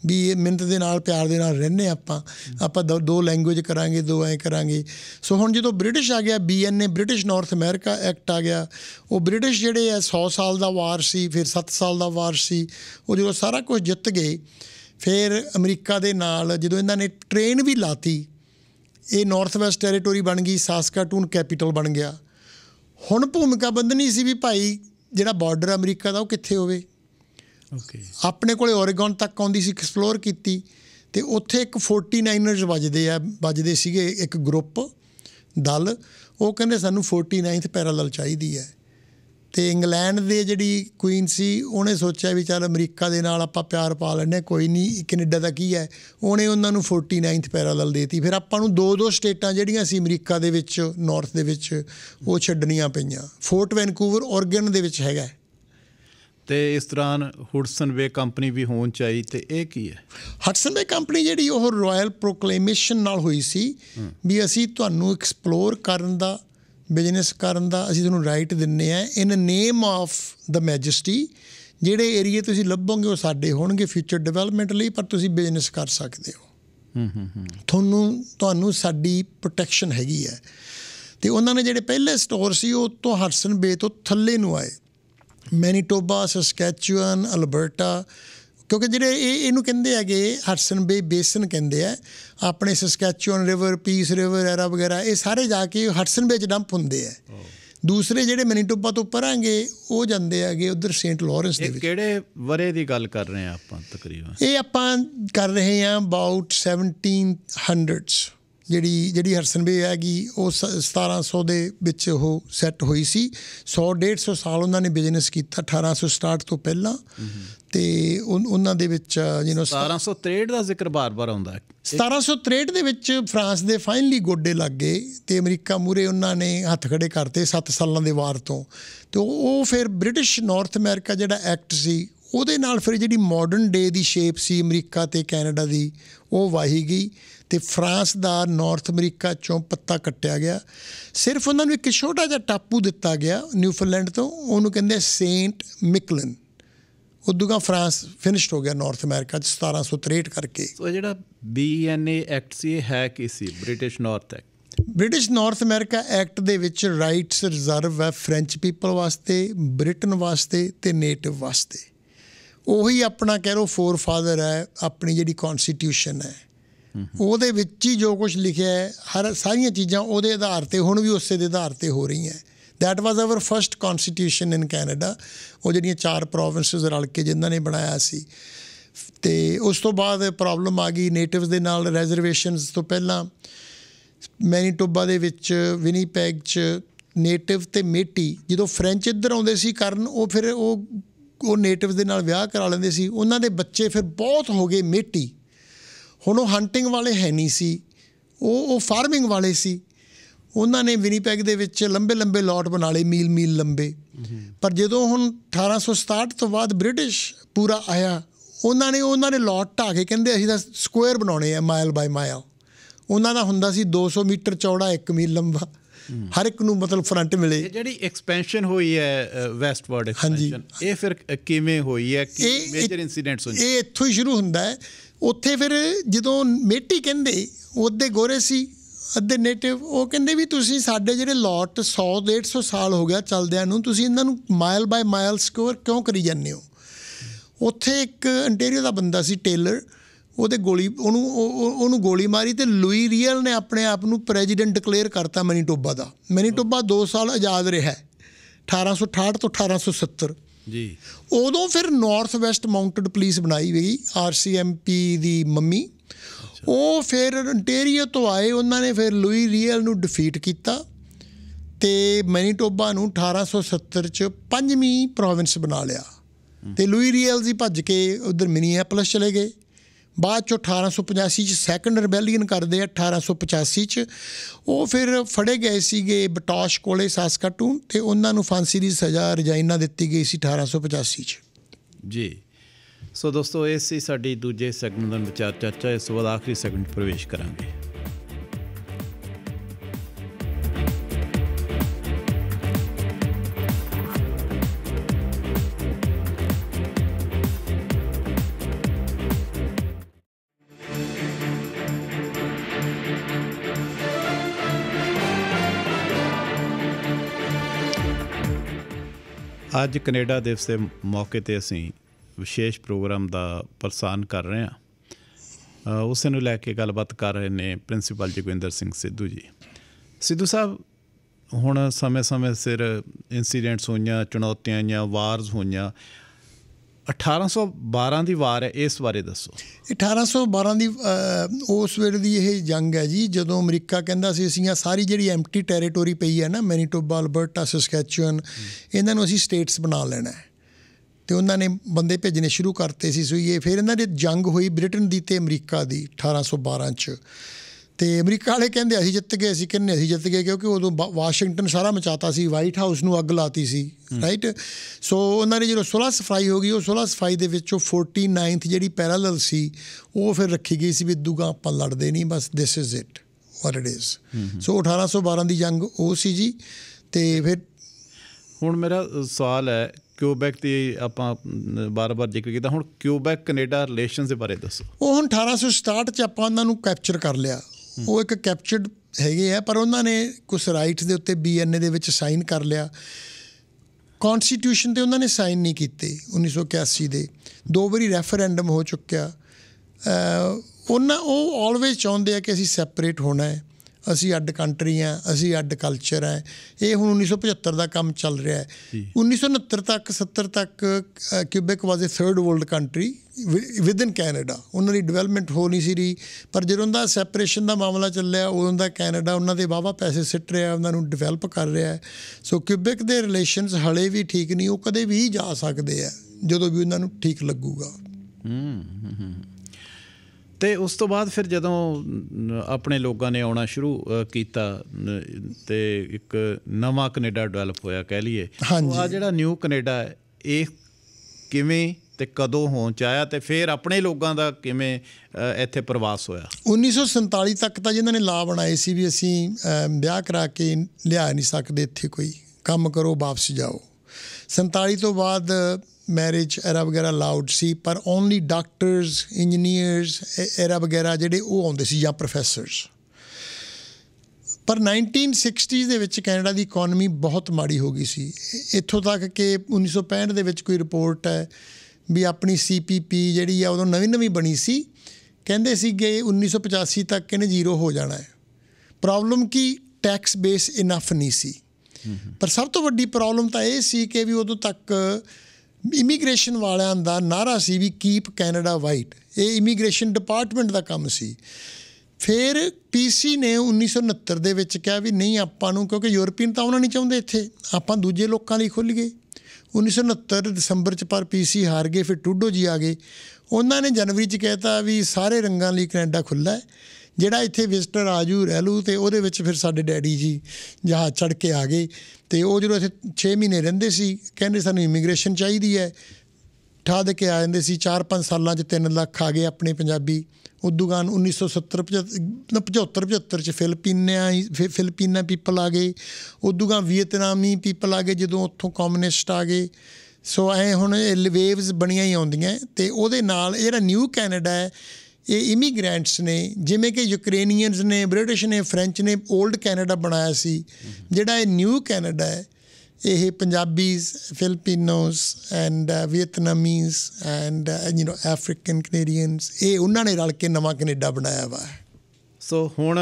ਵੀ ਇਹ ਮਿੰਤ ਦੇ ਨਾਲ ਪਿਆਰ ਦੇ ਨਾਲ ਰਹਿੰਨੇ ਆਪਾਂ ਆਪਾਂ ਦੋ ਲੈਂਗੁਏਜ ਕਰਾਂਗੇ ਦੋ ਐ ਕਰਾਂਗੇ ਸੋ ਹੁਣ ਜਦੋਂ ਬ੍ਰਿਟਿਸ਼ ਆ ਗਿਆ BNA British North America act ਆ ਗਿਆ ਉਹ ਬ੍ਰਿਟਿਸ਼ ਜਿਹੜੇ ਐ 100 ਸਾਲ ਦਾ ਵਾਰ ਸੀ ਫਿਰ 7 ਸਾਲ ਦਾ ਵਾਰ ਸੀ ਉਹ ਜਦੋਂ ਸਾਰਾ ਕੁਝ ਜਿੱਤ ਗਏ ਫਿਰ ਅਮਰੀਕਾ ਦੇ ਨਾਲ ਜਦੋਂ ਇਹਨਾਂ ਨੇ ਟ੍ਰੇਨ ਵੀ ਲਾਤੀ ਇਹ ਨਾਰਥ ਵੈਸਟ ਟੈਰੀਟਰੀ ਬਣ ਗਈ ਸਾਸਕਾਟੂਨ ਕੈਪੀਟਲ ਬਣ ਗਿਆ ਹੁਣ ਭੂਮਿਕਾ ਬੰਦਨੀ ਸੀ ਵੀ ਭਾਈ ਜਿਹੜਾ ਬਾਰਡਰ ਅਮਰੀਕਾ ਦਾ ਉਹ ਕਿੱਥੇ ਹੋਵੇ ਓਕੇ ਆਪਣੇ ਕੋਲੇ ਓਰੇਗਨ ਤੱਕ ਆਉਂਦੀ ਸੀ ਐਕਸਪਲੋਰ ਕੀਤੀ ਤੇ ਉੱਥੇ ਇੱਕ 49ers ਵੱਜਦੇ ਆ ਵੱਜਦੇ ਸੀਗੇ ਇੱਕ ਗਰੁੱਪ ਦਲ ਉਹ ਕਹਿੰਦੇ ਸਾਨੂੰ 49th ਪੈਰਲਲ ਚਾਹੀਦੀ ਹੈ ਤੇ ਇੰਗਲੈਂਡ ਦੇ ਜਿਹੜੀ ਕੁਈਨ ਸੀ ਉਹਨੇ ਸੋਚਿਆ ਵੀ ਚੱਲ ਅਮਰੀਕਾ ਦੇ ਨਾਲ ਆਪਾਂ ਪਿਆਰ ਪਾ ਲੈਣੇ ਕੋਈ ਨਹੀਂ ਕੈਨੇਡਾ ਦਾ ਕੀ ਹੈ ਉਹਨੇ ਉਹਨਾਂ ਨੂੰ 49th ਪੈਰਲਲ ਦੇਤੀ ਫਿਰ ਆਪਾਂ ਨੂੰ ਦੋ ਦੋ ਸਟੇਟਾਂ ਜਿਹੜੀਆਂ ਸੀ ਅਮਰੀਕਾ ਦੇ ਵਿੱਚ ਨਾਰਥ ਦੇ ਵਿੱਚ ਉਹ ਛੱਡਣੀਆਂ ਪਈਆਂ ਫੋਰਟ ਵੈਨਕੂਵਰ ਓਰਗਨ ਦੇ ਵਿੱਚ ਹੈਗਾ ਤੇ ਇਸ ਤਰ੍ਹਾਂ ਹੁਡਸਨ ਵੇ ਕੰਪਨੀ ਵੀ ਹੋਣ ਚਾਹੀ ਤੇ ਇਹ ਕੀ ਹੈ ਹਡਸਨ ਵੇ ਕੰਪਨੀ ਜਿਹੜੀ ਉਹ ਰਾਇਲ ਪ੍ਰੋਕਲੇਮੇਸ਼ਨ ਨਾਲ ਹੋਈ ਸੀ ਵੀ ਅਸੀਂ ਤੁਹਾਨੂੰ ਐਕਸਪਲੋਰ ਕਰਨ ਦਾ ਬਿਜ਼ਨਸ ਕਰਨ ਦਾ ਅਸੀਂ ਤੁਹਾਨੂੰ ਰਾਈਟ ਦਿੰਨੇ ਆ ਇਨ ਨੇਮ ਆਫ ਦ ਮੈਜੈਸਟੀ ਜਿਹੜੇ ਏਰੀਆ ਤੁਸੀਂ ਲੱਭੋਗੇ ਉਹ ਸਾਡੇ ਹੋਣਗੇ ਫਿਊਚਰ ਡਿਵੈਲਪਮੈਂਟ ਲਈ ਪਰ ਤੁਸੀਂ ਬਿਜ਼ਨਸ ਕਰ ਸਕਦੇ ਹੋ ਹੂੰ ਹੂੰ ਤੁਹਾਨੂੰ ਤੁਹਾਨੂੰ ਸਾਡੀ ਪ੍ਰੋਟੈਕਸ਼ਨ ਹੈਗੀ ਹੈ ਤੇ ਉਹਨਾਂ ਨੇ ਜਿਹੜੇ ਪਹਿਲੇ ਸਟੋਰ ਸੀ ਉਹ ਤੋਂ ਹਰਸਨ ਬੇ ਤੋਂ ਥੱਲੇ ਨੂੰ ਆਏ ਮੈਨੀਟੋਬਾ ਸਸਕੈਚੂਅਨ ਅਲਬਰਟਾ ਕਿਉਂਕਿ ਜਿਹੜੇ ਇਹ ਇਹਨੂੰ ਕਹਿੰਦੇ ਹੈਗੇ ਹਰਸਨ ਬੇ ਬੇਸਨ ਕਹਿੰਦੇ ਆ ਆਪਣੇ Saskatchewan river peace river area ਵਗੈਰਾ ਇਹ ਸਾਰੇ ਜਾ ਕੇ ਹਰਸਨ ਬੇ ਚ ਡੰਪ ਹੁੰਦੇ ਆ oh. ਦੂਸਰੇ ਜਿਹੜੇ ਮੈਨੀਟੋਬਾ ਤੋਂ ਪਰਾਂਗੇ ਉਹ ਜਾਂਦੇ ਹੈਗੇ ਉਧਰ ਸੇਂਟ ਲਾਰੈਂਸ ਦੇ ਵਿੱਚ ਇਹ ਕਿਹੜੇ ਵਰੇ ਦੀ ਗੱਲ ਕਰ ਰਹੇ ਆ ਆਪਾਂ ਤਕਰੀਬਨ ਇਹ ਆਪਾਂ ਕਰ ਰਹੇ ਆ ਅਬਾਊਟ 1700s ਜਿਹੜੀ ਜਿਹੜੀ ਹਰਸਨ ਬੇ ਹੈਗੀ ਉਹ 1700 ਦੇ ਵਿੱਚ ਉਹ ਸੈੱਟ ਹੋਈ ਸੀ 100 150 ਸਾਲ ਉਹਨਾਂ ਨੇ ਬਿਜ਼ਨਸ ਕੀਤਾ 1867 ਤੋਂ ਪਹਿਲਾਂ ਤੇ ਉਹਨਾਂ ਦੇ ਵਿੱਚ ਜਿਹਨੂੰ 1763 ਦਾ ਜ਼ਿਕਰ ਬਾਰ-ਬਾਰ ਆਉਂਦਾ ਹੈ 1763 ਦੇ ਵਿੱਚ ਫਰਾਂਸ ਦੇ ਫਾਈਨਲੀ ਗੋਡੇ ਲੱਗ ਗਏ ਤੇ ਅਮਰੀਕਾ ਮੂਰੇ ਉਹਨਾਂ ਨੇ ਹੱਥ ਖੜੇ ਕਰਤੇ 7 ਸਾਲਾਂ ਦੇ ਵਾਰ ਤੋਂ ਤੇ ਉਹ ਫਿਰ ਬ੍ਰਿਟਿਸ਼ ਨਾਰਥ ਅਮਰੀਕਾ ਜਿਹੜਾ ਐਕਟ ਸੀ ਉਹਦੇ ਨਾਲ ਫਿਰ ਜਿਹੜੀ ਮਾਡਰਨ ਡੇ ਦੀ ਸ਼ੇਪ ਸੀ ਅਮਰੀਕਾ ਤੇ ਕੈਨੇਡਾ ਦੀ ਉਹ ਵਾਹੀ ਗਈ ਤੇ ਫਰਾਂਸ ਦਾ ਨਾਰਥ ਅਮਰੀਕਾ ਚੋਂ ਪੱਤਾ ਕੱਟਿਆ ਗਿਆ ਸਿਰਫ ਉਹਨਾਂ ਨੂੰ ਇੱਕ ਛੋਟਾ ਜਿਹਾ ਟਾਪੂ ਦਿੱਤਾ ਗਿਆ ਨਿਊਫਲੈਂਡ ਤੋਂ ਉਹਨੂੰ ਕਹਿੰਦੇ ਸੇਂਟ ਮਿਕਲਨ ਉਦੋਂ ਫਰਾਂਸ ਫਿਨਿਸ਼ਡ ਹੋ ਗਿਆ ਨਾਰਥ ਅਮਰੀਕਾ ਚ 1763 ਕਰਕੇ ਸੋ ਜਿਹੜਾ ਬੀਐਨਏ ਐਕਟ ਸੀ ਹੈ ਕਿ ਸੀ British North act British North America act ਦੇ ਵਿੱਚ ਰਾਈਟਸ ਰਿਜ਼ਰਵ ਹੈ ਫ੍ਰੈਂਚ ਪੀਪਲ ਵਾਸਤੇ ਬ੍ਰਿਟਨ ਵਾਸਤੇ ਤੇ ਨੇਟਿਵ ਵਾਸਤੇ ਉਹੀ ਆਪਣਾ ਕਹਿ ਰੋ ਫੋਰ ਫਾਦਰ ਹੈ ਆਪਣੀ ਜਿਹੜੀ ਕਨਸਟੀਟਿਊਸ਼ਨ ਹੈ ਉਹਦੇ ਵਿੱਚ ਹੀ ਜੋ ਕੁਝ ਲਿਖਿਆ ਹੈ ਹਰ ਸਾਰੀਆਂ ਚੀਜ਼ਾਂ ਉਹਦੇ ਆਧਾਰ ਤੇ ਹੁਣ ਵੀ ਉਸੇ ਦੇ ਆਧਾਰ ਤੇ ਹੋ ਰਹੀਆਂ that was our first constitution in Canada ਉਹ ਜਿਹੜੀਆਂ ਚਾਰ ਪ੍ਰੋਵਿੰਸਸ ਰਲ ਕੇ ਜਿਨ੍ਹਾਂ ਨੇ ਬਣਾਇਆ ਸੀ ਤੇ ਉਸ ਤੋਂ ਬਾਅਦ ਪ੍ਰੋਬਲਮ ਆ ਗਈ ਨੇਟਿਵਸ ਦੇ ਨਾਲ ਰਿਜ਼ਰਵੇਸ਼ਨਸ ਤੋਂ ਪਹਿਲਾਂ ਮੈਨੀਟੋਬਾ ਦੇ ਵਿੱਚ ਵਿਨੀਪੈਗ 'ਚ ਨੇਟਿਵ ਤੇ ਮੇਟੀ ਜਦੋਂ ਫ੍ਰੈਂਚ ਇੱਧਰ ਆਉਂਦੇ ਸੀ ਕਰਨ ਉਹ ਫਿਰ ਉਹ ਉਹ ਨੇਟਿਵਸ ਦੇ ਨਾਲ ਵਿਆਹ ਕਰਾ ਲੈਂਦੇ ਸੀ ਉਹਨਾਂ ਦੇ ਬੱਚੇ ਫਿਰ ਬਹੁਤ ਹੋ ਗਏ ਮੇਟੀ ਹੁਣ ਉਹ ਹੰਟਿੰਗ ਵਾਲੇ ਹੈ ਨਹੀਂ ਸੀ ਉਹ ਉਹ ਫਾਰਮਿੰਗ ਵਾਲੇ ਸੀ ਉਹਨਾਂ ਨੇ ਵਿਨੀਪੈਗ ਦੇ ਵਿੱਚ ਲੰਬੇ ਲੰਬੇ ਲੋਟ ਬਣਾ ਲਏ ਮੀਲ ਮੀਲ ਲੰਬੇ ਪਰ ਜਦੋਂ ਹੁਣ 1867 ਤੋਂ ਬਾਅਦ ਬ੍ਰਿਟਿਸ਼ ਪੂਰਾ ਆਇਆ ਉਹਨਾਂ ਨੇ ਉਹਨਾਂ ਨੇ ਲੋਟ ਢਾ ਕੇ ਕਹਿੰਦੇ ਅਸੀਂ ਤਾਂ ਸਕੁਅਰ ਬਣਾਉਣੇ ਆ ਮਾਈਲ ਬਾਈ ਮਾਈਲ ਉਹਨਾਂ ਦਾ ਹੁੰਦਾ ਸੀ 200 ਮੀਟਰ ਚੌੜਾ 1 ਮੀਲ ਲੰਬਾ ਹਰ ਇੱਕ ਨੂੰ ਮਤਲਬ ਫਰੰਟ ਮਿਲੇ ਜਿਹੜੀ ਐਕਸਪੈਂਸ਼ਨ ਹੋਈ ਹੈ ਵੈਸਟਵਰਡ ਐਕਸਪੈਂਸ਼ਨ ਇਹ ਫਿਰ ਕਿਵੇਂ ਹੋਈ ਹੈ ਕਿ ਮੇਜਰ ਇਨਸੀਡੈਂਟਸ ਹੋਏ ਇਹ ਇੱਥੋਂ ਹੀ ਸ਼ੁਰੂ ਹੁੰਦਾ ਹੈ ਉੱਥੇ ਫਿਰ ਜਦੋਂ ਮੇਟੀ ਕਹਿੰਦੇ ਉਹਦੇ ਗੋਰੇ ਸੀ ਅੱਧੇ ਨੇਟਿਵ ਉਹ ਕਹਿੰਦੇ ਵੀ ਤੁਸੀਂ ਸਾਡੇ ਜਿਹੜੇ ਲੋਟ 100 150 ਸਾਲ ਹੋ ਗਿਆ ਚੱਲਦਿਆਂ ਨੂੰ ਤੁਸੀਂ ਇਹਨਾਂ ਨੂੰ ਮਾਈਲ ਬਾਈ ਮਾਈਲ ਸਕੋਰ ਕਿਉਂ ਕਰੀ ਜਾਂਦੇ ਹੋ ਉੱਥੇ ਇੱਕ ਅੰਟੇਰੀਓ ਦਾ ਬੰਦਾ ਸੀ ਟੇਲਰ ਉਹਦੇ ਗੋਲੀ ਉਹਨੂੰ ਉਹਨੂੰ ਗੋਲੀ ਮਾਰੀ ਤੇ ਲੂਈ ਰੀਅਲ ਨੇ ਆਪਣੇ ਆਪ ਨੂੰ ਪ੍ਰੈਜ਼ੀਡੈਂਟ ਡਿਕਲੇਅਰ ਕਰਤਾ ਮੈਨੀਟੋਬਾ ਦਾ ਮੈਨੀਟੋਬਾ 2 ਸਾਲ ਆਜ਼ਾਦ ਰਿਹਾ 1868 ਤੋਂ 1870 ਜੀ ਉਦੋਂ ਫਿਰ ਨਾਰਥ ਵੈਸਟ ਮਾਉਂਟਡ ਪੁਲਿਸ ਬਣਾਈ ਗਈ ਆਰਸੀਐਮਪੀ ਦੀ ਮੰਮੀ ਉਹ ਫਿਰ ਇੰਟੀਰੀਅਰ ਤੋਂ ਆਏ ਉਹਨਾਂ ਨੇ ਫਿਰ ਲੂਈ ਰੀਅਲ ਨੂੰ ਡਿਫੀਟ ਕੀਤਾ ਤੇ ਮੈਨੀਟੋਬਾ ਨੂੰ 1870 ਚ ਪੰਜਵੀਂ ਪ੍ਰੋਵਿੰਸ ਬਣਾ ਲਿਆ ਤੇ ਲੂਈ ਰੀਅਲ ਜੀ ਭੱਜ ਕੇ ਉਧਰ ਮਿਨੀਐਪਲਸ ਚਲੇ ਗਏ ਬਾਅਦ ਚ 1885 ਚ ਸੈਕੰਡ ਰਿਬੈਲੀਅਨ ਕਰਦੇ ਆ 1885 ਚ ਉਹ ਫਿਰ ਫੜੇ ਗਏ ਸੀਗੇ ਬਟੋਸ਼ ਕੋਲੇ ਸਾਸਕਟੂਨ ਤੇ ਉਹਨਾਂ ਨੂੰ ਫਾਂਸੀ ਦੀ ਸਜ਼ਾ ਰਜਾਈਨਾ ਦਿੱਤੀ ਗਈ ਸੀ 1885 ਚ ਜੀ ਸੋ ਦੋਸਤੋ ਇਸੇ ਸਾਡੀ ਦੂਜੇ ਸੈਗਮੈਂਟ ਦਾ ਵਿਚਾਰ ਚਰਚਾ ਇਸ ਵਾਰ ਆਖਰੀ ਸੈਗਮੈਂਟ ਪ੍ਰਵੇਸ਼ ਕਰਾਂਗੇ ਅੱਜ ਕੈਨੇਡਾ ਦਿਵਸ ਦੇ ਮੌਕੇ ਤੇ ਅਸੀਂ ਵਿਸ਼ੇਸ਼ ਪ੍ਰੋਗਰਾਮ ਦਾ ਪ੍ਰਸਾਰਣ ਕਰ ਰਹੇ ਹਾਂ ਉਸ ਨੂੰ ਲੈ ਕੇ ਗੱਲਬਾਤ ਕਰ ਰਹੇ ਨੇ ਪ੍ਰਿੰਸੀਪਲ ਜਗਵਿੰਦਰ ਸਿੰਘ ਸਿੱਧੂ ਜੀ ਸਿੱਧੂ ਸਾਹਿਬ ਹੁਣ ਸਮੇਂ-ਸਮੇਂ ਸਿਰ ਇਨਸੀਡੈਂਟਸ ਹੋਈਆਂ ਚੁਣੌਤੀਆਂ ਆਈਆਂ ਵਾਰਸ ਹੋਈਆਂ 1812 ਦੀ ਵਾਰ ਹੈ ਇਸ ਬਾਰੇ ਦੱਸੋ 1812 ਦੀ ਉਸ ਵੇਲੇ ਦੀ ਇਹ ਜੰਗ ਹੈ ਜੀ ਜਦੋਂ ਅਮਰੀਕਾ ਕਹਿੰਦਾ ਸੀ ਅਸੀਂ ਆ ਸਾਰੀ ਜਿਹੜੀ ਐਮਪਟੀ ਟੈਰੀਟਰੀ ਪਈ ਹੈ ਨਾ ਮੈਨੀਟੋਬਾ ਅਲਬਰਟਾ ਸਸਕੈਚੂਨ ਇਹਨਾਂ ਨੂੰ ਅਸੀਂ ਸਟੇਟਸ ਬਣਾ ਲੈਣਾ ਤੇ ਉਹਨਾਂ ਨੇ ਬੰਦੇ ਭੇਜਨੇ ਸ਼ੁਰੂ ਕਰਤੇ ਸੀ ਸੋ ਇਹ ਫਿਰ ਇਹਨਾਂ ਦੀ ਜੰਗ ਹੋਈ ਬ੍ਰਿਟਨ ਦੀ ਤੇ ਅਮਰੀਕਾ ਦੀ 1812 ਚ ਤੇ ਅਮਰੀਕਾ ਵਾਲੇ ਕਹਿੰਦੇ ਅਸੀਂ ਜਿੱਤ ਗਏ ਅਸੀਂ ਕਿੰਨੇ ਅਸੀਂ ਜਿੱਤ ਗਏ ਕਿਉਂਕਿ ਉਦੋਂ ਵਾਸ਼ਿੰਗਟਨ ਸਾਰਾ ਮਚਾਤਾ ਸੀ ਵਾਈਟ ਹਾਊਸ ਨੂੰ ਅੱਗ ਲਾਤੀ ਸੀ ਰਾਈਟ ਸੋ ਉਹਨਾਂ ਨੇ ਜਿਹੜਾ 16 ਸਫਾਈ ਹੋ ਗਈ ਉਹ 16 ਸਫਾਈ ਦੇ ਵਿੱਚੋਂ 49th ਜਿਹੜੀ ਪੈਰਲਲ ਸੀ ਉਹ ਫਿਰ ਰੱਖੀ ਗਈ ਸੀ ਵੀ ਦੂਗਾ ਆਪਾਂ ਲੜਦੇ ਨਹੀਂ ਬਸ this is it what it is so 1812 ਦੀ ਜੰਗ ਉਹ ਸੀ ਜੀ ਤੇ ਫਿਰ ਹੁਣ ਮੇਰਾ ਸਵਾਲ ਹੈ ਕਿਊਬੈਕ ਤੇ ਆਪਾਂ ਬਾਰ-ਬਾਰ ਜ਼ਿਕਰ ਕੀਤਾ ਹੁਣ ਕਿਊਬੈਕ ਕੈਨੇਡਾ ਰਿਲੇਸ਼ਨਸ ਦੇ ਬਾਰੇ ਦੱਸੋ ਉਹ ਹੁਣ 1867 ਚ ਆਪਾਂ ਉਹਨਾਂ ਨੂੰ ਕੈਪਚਰ ਕਰ ਲਿਆ ਉਹ ਇੱਕ ਕੈਪਚਰਡ ਹੈਗੇ ਆ ਪਰ ਉਹਨਾਂ ਨੇ ਕੁਝ ਰਾਈਟਸ ਦੇ ਉੱਤੇ ਬੀਐਨਏ ਦੇ ਵਿੱਚ ਸਾਈਨ ਕਰ ਲਿਆ ਕਨਸਟੀਟਿਊਸ਼ਨ ਤੇ ਉਹਨਾਂ ਨੇ ਸਾਈਨ ਨਹੀਂ ਕੀਤੇ 1981 ਦੇ ਦੋ ਵਾਰੀ ਰੈਫਰੈਂਡਮ ਹੋ ਚੁੱਕਿਆ ਉਹਨਾਂ ਉਹ ਆਲਵੇਜ਼ ਚਾਹੁੰਦੇ ਆ ਕਿ ਅਸੀਂ ਸੈਪਰੇਟ ਹੋਣਾ ਹੈ ਅਸੀਂ ਅੱਡ ਕੰਟਰੀ ਆ ਅਸੀਂ ਅੱਡ ਕਲਚਰ ਆ ਇਹ ਹੁਣ 1975 ਦਾ ਕੰਮ ਚੱਲ ਰਿਹਾ ਹੈ 1969 ਤੱਕ 70 ਤੱਕ Quebec was a third world country within Canada ਉਹਨਾਂ ਦੀ ਡਿਵੈਲਪਮੈਂਟ ਹੋ ਨਹੀਂ ਸੀ ਰਹੀ ਪਰ ਜਦੋਂ ਦਾ ਸੈਪਰੇਸ਼ਨ ਦਾ ਮਾਮਲਾ ਚੱਲਿਆ ਉਦੋਂ ਦਾ ਕੈਨੇਡਾ ਉਹਨਾਂ ਦੇ ਵਾਵਾ ਪੈਸੇ ਸਿੱਟ ਰਿਹਾ ਉਹਨਾਂ ਨੂੰ ਡਿਵੈਲਪ ਕਰ ਰਿਹਾ ਸੋ ਕਿਊਬਿਕ ਦੇ ਰਿਲੇਸ਼ਨਸ ਹਲੇ ਵੀ ਠੀਕ ਨਹੀਂ ਉਹ ਕਦੇ ਵੀ ਜਾ ਸਕਦੇ ਆ ਜਦੋਂ ਵੀ ਉਹਨਾਂ ਨੂੰ ਠੀਕ ਲੱਗੂਗਾ ਹੂੰ ਤੇ ਉਸ ਤੋਂ ਬਾਅਦ ਫਿਰ ਜਦੋਂ ਆਪਣੇ ਲੋਕਾਂ ਨੇ ਆਉਣਾ ਸ਼ੁਰੂ ਕੀਤਾ ਤੇ ਇੱਕ ਨਵਾਂ ਕੈਨੇਡਾ ਡਿਵੈਲਪ ਹੋਇਆ ਕਹਿ ਲਈਏ ਆ ਜਿਹੜਾ ਨਿਊ ਕੈਨੇਡਾ ਹੈ ਇਹ ਕਿਵੇਂ ਤੇ ਕਦੋਂ ਹੋਂ ਚਾਇਆ ਤੇ ਫਿਰ ਆਪਣੇ ਲੋਕਾਂ ਦਾ ਕਿਵੇਂ ਇੱਥੇ ਪ੍ਰਵਾਸ ਹੋਇਆ 1947 ਤੱਕ ਤਾਂ ਜਿਨ੍ਹਾਂ ਨੇ ਲਾ ਬਣਾਏ ਸੀ ਵੀ ਅਸੀਂ ਵਿਆਹ ਕਰਾ ਕੇ ਲਿਆ ਨਹੀਂ ਸਕਦੇ ਇੱਥੇ ਕੋਈ ਕੰਮ ਕਰੋ ਵਾਪਸ ਜਾਓ 47 ਤੋਂ ਬਾਅਦ ਮੈਰਿਜ ਐਰਾ ਵਗੈਰਾ ਲਾਊਡ ਸੀ ਪਰ ਓਨਲੀ ਡਾਕਟਰਸ ਇੰਜੀਨੀਅਰਸ ਐਰਾ ਵਗੈਰਾ ਜਿਹੜੇ ਉਹ ਆਉਂਦੇ ਸੀ ਜਾਂ ਪ੍ਰੋਫੈਸਰਸ ਪਰ 1960s ਦੇ ਵਿੱਚ ਕੈਨੇਡਾ ਦੀ ਇਕਨੋਮੀ ਬਹੁਤ ਮਾੜੀ ਹੋ ਗਈ ਸੀ ਇੱਥੋਂ ਤੱਕ ਕਿ 1965 ਦੇ ਵਿੱਚ ਕੋਈ ਰਿਪੋਰਟ ਹੈ ਵੀ ਆਪਣੀ ਸੀਪੀਪੀ ਜਿਹੜੀ ਆ ਉਦੋਂ ਨਵੀਂ ਨਵੀਂ ਬਣੀ ਸੀ ਕਹਿੰਦੇ ਸੀਗੇ 1985 ਤੱਕ ਇਹਨੇ ਜ਼ੀਰੋ ਹੋ ਜਾਣਾ ਹੈ ਪ੍ਰੋਬਲਮ ਕੀ ਟੈਕਸ ਬੇਸ ਇਨਫ ਨਹੀਂ ਸੀ ਪਰ ਸਭ ਤੋਂ ਵੱਡੀ ਪ੍ਰੋਬਲਮ ਤਾਂ ਇਹ ਸੀ ਕਿ ਵੀ ਉਦੋਂ ਤੱਕ ਇਮੀਗ੍ਰੇਸ਼ਨ ਵਾਲਿਆਂ ਦਾ ਨਾਰਾ ਸੀ ਵੀ ਕੀਪ ਕੈਨੇਡਾ ਵਾਈਟ ਇਹ ਇਮੀਗ੍ਰੇਸ਼ਨ ਡਿਪਾਰਟਮੈਂਟ ਦਾ ਕੰਮ ਸੀ ਫਿਰ ਪੀਸੀ ਨੇ 1969 ਦੇ ਵਿੱਚ ਕਿਹਾ ਵੀ ਨਹੀਂ ਆਪਾਂ ਨੂੰ ਕਿਉਂਕਿ ਯੂਰਪੀਅਨ ਤਾਂ ਉਹਨਾਂ ਨਹੀਂ ਚਾਹੁੰਦੇ ਇੱਥੇ ਆਪਾਂ ਦੂਜੇ ਲੋਕਾਂ ਲਈ ਗਏ 1969 ਦਸੰਬਰ ਚ ਪਰ ਪੀਸੀ ਹਾਰ ਗਏ ਫਿਰ ਟੁੱਡੋ ਜੀ ਆ ਗਏ ਉਹਨਾਂ ਨੇ ਜਨਵਰੀ ਚ ਕਹਿਤਾ ਵੀ ਸਾਰੇ ਰੰਗਾਂ ਲਈ ਕੈਨੇਡਾ ਖੁੱਲਾ ਹੈ ਜਿਹੜਾ ਇੱਥੇ ਵਿਜ਼ਟਰ ਆਜੂ ਰਹਿ ਲੂ ਤੇ ਉਹਦੇ ਵਿੱਚ ਫਿਰ ਸਾਡੇ ਡੈਡੀ ਜੀ ਜਹਾਜ਼ ਚੜ ਕੇ ਆ ਗਏ ਤੇ ਉਹ ਜਦੋਂ ਇੱਥੇ 6 ਮਹੀਨੇ ਰਹਿੰਦੇ ਸੀ ਕਹਿੰਦੇ ਸਾਨੂੰ ਇਮੀਗ੍ਰੇਸ਼ਨ ਚਾਹੀਦੀ ਹੈ ਠਾ ਦੇ ਕੇ ਆ ਜਾਂਦੇ ਸੀ 4-5 ਸਾਲਾਂ 'ਚ 3 ਲੱਖ ਆ ਗਏ ਆਪਣੇ ਪੰਜਾਬੀ ਉਦੋਂ ਗਾਨ 1970 75 75 ਚ ਫਿਲਪੀਨਾ ਫਿਲਪੀਨਾ ਪੀਪਲ ਆ ਗਏ ਉਦੋਂ ਗਾਂ ਵੀਅਤਨਾਮੀ ਪੀਪਲ ਆ ਗਏ ਜਦੋਂ ਉੱਥੋਂ ਕਮਿਊਨਿਸਟ ਆ ਗਏ ਸੋ ਐ ਹੁਣ ਇਹ ਵੇਵਸ ਬਣੀਆਂ ਹੀ ਆਉਂਦੀਆਂ ਤੇ ਉਹਦੇ ਨਾਲ ਜਿਹੜਾ ਨਿਊ ਕੈਨੇਡਾ ਹੈ ਇਹ ਇਮੀਗ੍ਰੈਂਟਸ ਨੇ ਜਿਵੇਂ ਕਿ ਯੂਕਰੇਨੀਅਨਸ ਨੇ ਬ੍ਰਿਟਿਸ਼ ਨੇ ਫ੍ਰੈਂਚ ਨੇ 올ਡ ਕੈਨੇਡਾ ਬਣਾਇਆ ਸੀ ਜਿਹੜਾ ਇਹ ਨਿਊ ਕੈਨੇਡਾ ਹੈ ਇਹ Punjabi Filipinos and Vietnamese and you know African Canadians ਇਹ ਉਹਨਾਂ ਨੇ ਰਲ ਕੇ ਨਵਾਂ ਕੈਨੇਡਾ ਬਣਾਇਆ ਵਾ ਸੋ ਹੁਣ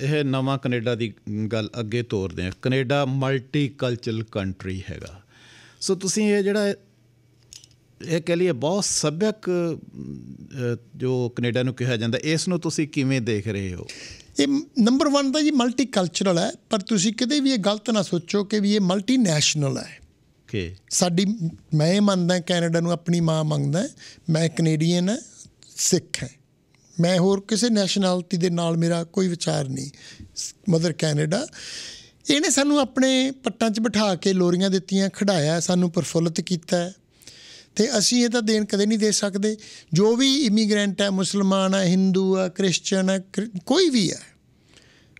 ਇਹ ਨਵਾਂ ਕੈਨੇਡਾ ਦੀ ਗੱਲ ਅੱਗੇ ਤੋਰਦੇ ਆ ਕੈਨੇਡਾ ਮਲਟੀਕਲਚਰਲ ਕੰਟਰੀ ਹੈਗਾ ਸੋ ਤੁਸੀਂ ਇਹ ਜਿਹੜਾ ਇਹ ਕਹ ਲਈਏ ਬਹੁਤ ਸਭਿਅਕ ਜੋ ਕੈਨੇਡਾ ਨੂੰ ਕਿਹਾ ਜਾਂਦਾ ਇਸ ਨੂੰ ਤੁਸੀਂ ਕਿਵੇਂ ਦੇਖ ਰਹੇ ਹੋ ਇਹ ਨੰਬਰ 1 ਤਾਂ ਜੀ ਮਲਟੀ ਕਲਚਰਲ ਹੈ ਪਰ ਤੁਸੀਂ ਕਦੇ ਵੀ ਇਹ ਗਲਤ ਨਾ ਸੋਚੋ ਕਿ ਵੀ ਇਹ ਮਲਟੀ ਨੈਸ਼ਨਲ ਹੈ ਕਿ ਸਾਡੀ ਮੈਂ ਇਹ ਮੰਨਦਾ ਕੈਨੇਡਾ ਨੂੰ ਆਪਣੀ ਮਾਂ ਮੰਗਦਾ ਮੈਂ ਕੈਨੇਡੀਅਨ ਹਾਂ ਸਿੱਖ ਹਾਂ ਮੈਂ ਹੋਰ ਕਿਸੇ ਨੈਸ਼ਨੈਲਿਟੀ ਦੇ ਨਾਲ ਮੇਰਾ ਕੋਈ ਵਿਚਾਰ ਨਹੀਂ ਮਦਰ ਕੈਨੇਡਾ ਇਹਨੇ ਸਾਨੂੰ ਆਪਣੇ ਪੱਟਾਂ 'ਚ ਬਿਠਾ ਕੇ ਲੋਰੀਆਂ ਦਿੱਤੀਆਂ ਖੜਾਇਆ ਸਾਨੂੰ ਪਰਫੁੱਲਤ ਕੀਤਾ ਤੇ ਅਸੀਂ ਇਹ ਤਾਂ ਦੇਣ ਕਦੇ ਨਹੀਂ ਦੇ ਸਕਦੇ ਜੋ ਵੀ ਇਮੀਗ੍ਰੈਂਟ ਹੈ ਮੁਸਲਮਾਨ ਹੈ ਹਿੰਦੂ ਹੈ ਕ੍ਰਿਸਚੀਅਨ ਹੈ ਕੋਈ ਵੀ ਹੈ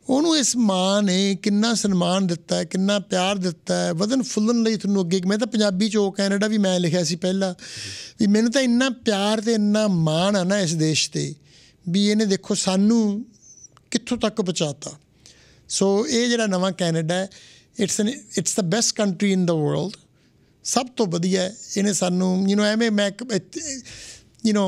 ਉਹਨੂੰ ਇਸ ਮਾਂ ਨੇ ਕਿੰਨਾ ਸਨਮਾਨ ਦਿੱਤਾ ਹੈ ਕਿੰਨਾ ਪਿਆਰ ਦਿੱਤਾ ਹੈ ਵਦਨ ਫੁੱਲਣ ਲਈ ਤੁਹਾਨੂੰ ਅੱਗੇ ਮੈਂ ਤਾਂ ਪੰਜਾਬੀ ਚ ਉਹ ਕੈਨੇਡਾ ਵੀ ਮੈਂ ਲਿਖਿਆ ਸੀ ਪਹਿਲਾਂ ਵੀ ਮੈਨੂੰ ਤਾਂ ਇੰਨਾ ਪਿਆਰ ਤੇ ਇੰਨਾ ਮਾਣ ਆ ਨਾ ਇਸ ਦੇਸ਼ ਤੇ ਵੀ ਇਹਨੇ ਦੇਖੋ ਸਾਨੂੰ ਕਿੱਥੋਂ ਤੱਕ ਪਹੁੰਚਾਤਾ ਸੋ ਇਹ ਜਿਹੜਾ ਨਵਾਂ ਕੈਨੇਡਾ ਹੈ it's it's the best country in the world ਸਭ ਤੋਂ ਵਧੀਆ ਇਹਨੇ ਸਾਨੂੰ ਯੂ نو ਐਵੇਂ ਮੈਂ ਯੂ نو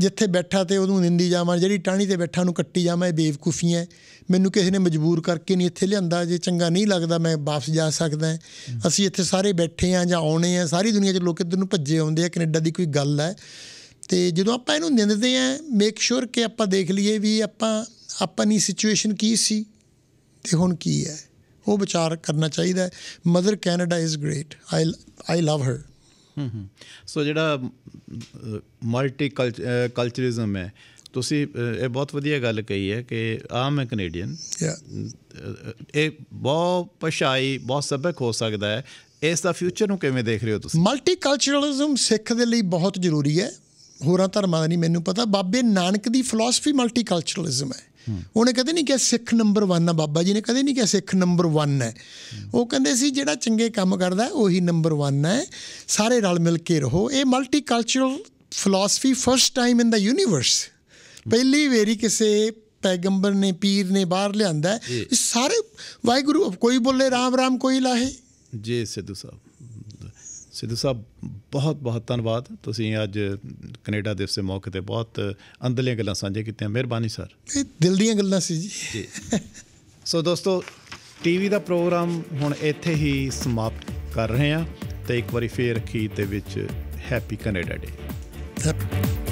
ਜਿੱਥੇ ਬੈਠਾ ਤੇ ਉਹਨੂੰ ਨਿੰਦੀ ਜਾਵਾਂ ਜਿਹੜੀ ਟਾਣੀ ਤੇ ਬੈਠਾ ਨੂੰ ਕੱਟੀ ਜਾਵਾਂ ਇਹ ਬੇਵਕੂਫੀਆਂ ਮੈਨੂੰ ਕਿਸੇ ਨੇ ਮਜਬੂਰ ਕਰਕੇ ਨਹੀਂ ਇੱਥੇ ਲਿਆਂਦਾ ਜੇ ਚੰਗਾ ਨਹੀਂ ਲੱਗਦਾ ਮੈਂ ਵਾਪਸ ਜਾ ਸਕਦਾ ਅਸੀਂ ਇੱਥੇ ਸਾਰੇ ਬੈਠੇ ਆ ਜਾਂ ਆਉਣੇ ਆ ਸਾਰੀ ਦੁਨੀਆ 'ਚ ਲੋਕ ਇੱਧਰ ਨੂੰ ਭੱਜੇ ਆਉਂਦੇ ਆ ਕੈਨੇਡਾ ਦੀ ਕੋਈ ਗੱਲ ਹੈ ਤੇ ਜਦੋਂ ਆਪਾਂ ਇਹਨੂੰ ਨਿੰਦਦੇ ਆ ਮੇਕ ਸ਼ੋਰ ਕਿ ਆਪਾਂ ਦੇਖ ਲਈਏ ਵੀ ਆਪਾਂ ਆਪਣੀ ਸਿਚੁਏਸ਼ਨ ਕੀ ਸੀ ਤੇ ਹੁਣ ਕੀ ਹੈ ਉਹ ਵਿਚਾਰ ਕਰਨਾ ਚਾਹੀਦਾ ਹੈ mother Canada is great I I love her so ਜਿਹੜਾ ਮਲਟੀ ਕਲਚਰਿਜ਼ਮ ਹੈ ਤੁਸੀਂ ਇਹ ਬਹੁਤ ਵਧੀਆ ਗੱਲ ਕਹੀ ਹੈ ਕਿ ਆ ਮੈਂ ਕੈਨੇਡੀਅਨ ਇਹ ਬਹੁਤ ਪਛਾਈ ਬਹੁਤ ਸਬਕ ਹੋ ਸਕਦਾ ਹੈ ਇਸ ਦਾ ਫਿਊਚਰ ਨੂੰ ਕਿਵੇਂ ਦੇਖ ਰਹੇ ਹੋ ਤੁਸੀਂ ਮਲਟੀ ਕਲਚਰਲਿਜ਼ਮ ਸਿੱਖ ਦੇ ਲਈ ਬਹੁਤ ਜ਼ਰੂਰੀ ਹੈ ਹੋਰਾਂ ਧਰਮਾਂ ਦਾ ਨਹੀਂ ਮੈਨੂੰ ਪਤਾ ਬਾਬੇ ਨਾਨਕ ਦੀ ਫਿਲਾਸਫੀ ਮਲਟੀ ਕਲਚਰਲਿਜ਼ਮ ਹੈ ਉਹਨੇ ਕਦੇ ਨਹੀਂ ਕਿਹਾ ਸਿੱਖ ਨੰਬਰ 1 ਆ ਬਾਬਾ ਜੀ ਨੇ ਕਦੇ ਨਹੀਂ ਕਿਹਾ ਸਿੱਖ ਨੰਬਰ 1 ਹੈ ਉਹ ਕਹਿੰਦੇ ਸੀ ਜਿਹੜਾ ਚੰਗੇ ਕੰਮ ਕਰਦਾ ਉਹੀ ਨੰਬਰ 1 ਹੈ ਸਾਰੇ ਰਲ ਮਿਲ ਕੇ ਰਹੋ ਇਹ multicultural philosophy first time in the universe ਪਹਿਲੀ ਵੇਰੀ ਕਿਸੇ ਪੈਗੰਬਰ ਨੇ ਪੀਰ ਨੇ ਬਾਹਰ ਲਿਆਂਦਾ ਸਾਰੇ ਵਾਹਿਗੁਰੂ ਕੋਈ ਬੋਲੇ ਰਾਮ ਰਾਮ ਕੋਈ ਲਾਹੇ ਜੀ ਸਿੱਧੂ ਸਾਹਿਬ ਸਿੱਧੂ ਸਾਹਿਬ ਬਹੁਤ ਬਹੁਤ ਧੰਨਵਾਦ ਤੁਸੀਂ ਅੱਜ ਕੈਨੇਡਾ ਦਿਵਸ ਦੇ ਮੌਕੇ ਤੇ ਬਹੁਤ ਅੰਦਰਲੀਆਂ ਗੱਲਾਂ ਸਾਂਝੇ ਕੀਤੀਆਂ ਮਿਹਰਬਾਨੀ ਸਰ ਇਹ ਦਿਲ ਦੀਆਂ ਗੱਲਾਂ ਸੀ ਜੀ ਜੀ ਸੋ ਦੋਸਤੋ ਟੀਵੀ ਦਾ ਪ੍ਰੋਗਰਾਮ ਹੁਣ ਇੱਥੇ ਹੀ ਸਮਾਪਤ ਕਰ ਰਹੇ ਹਾਂ ਤੇ ਇੱਕ ਵਾਰੀ ਫੇਰ ਅਖੀਰ ਦੇ ਵਿੱਚ ਹੈਪੀ ਕੈਨੇਡਾ ਡੇ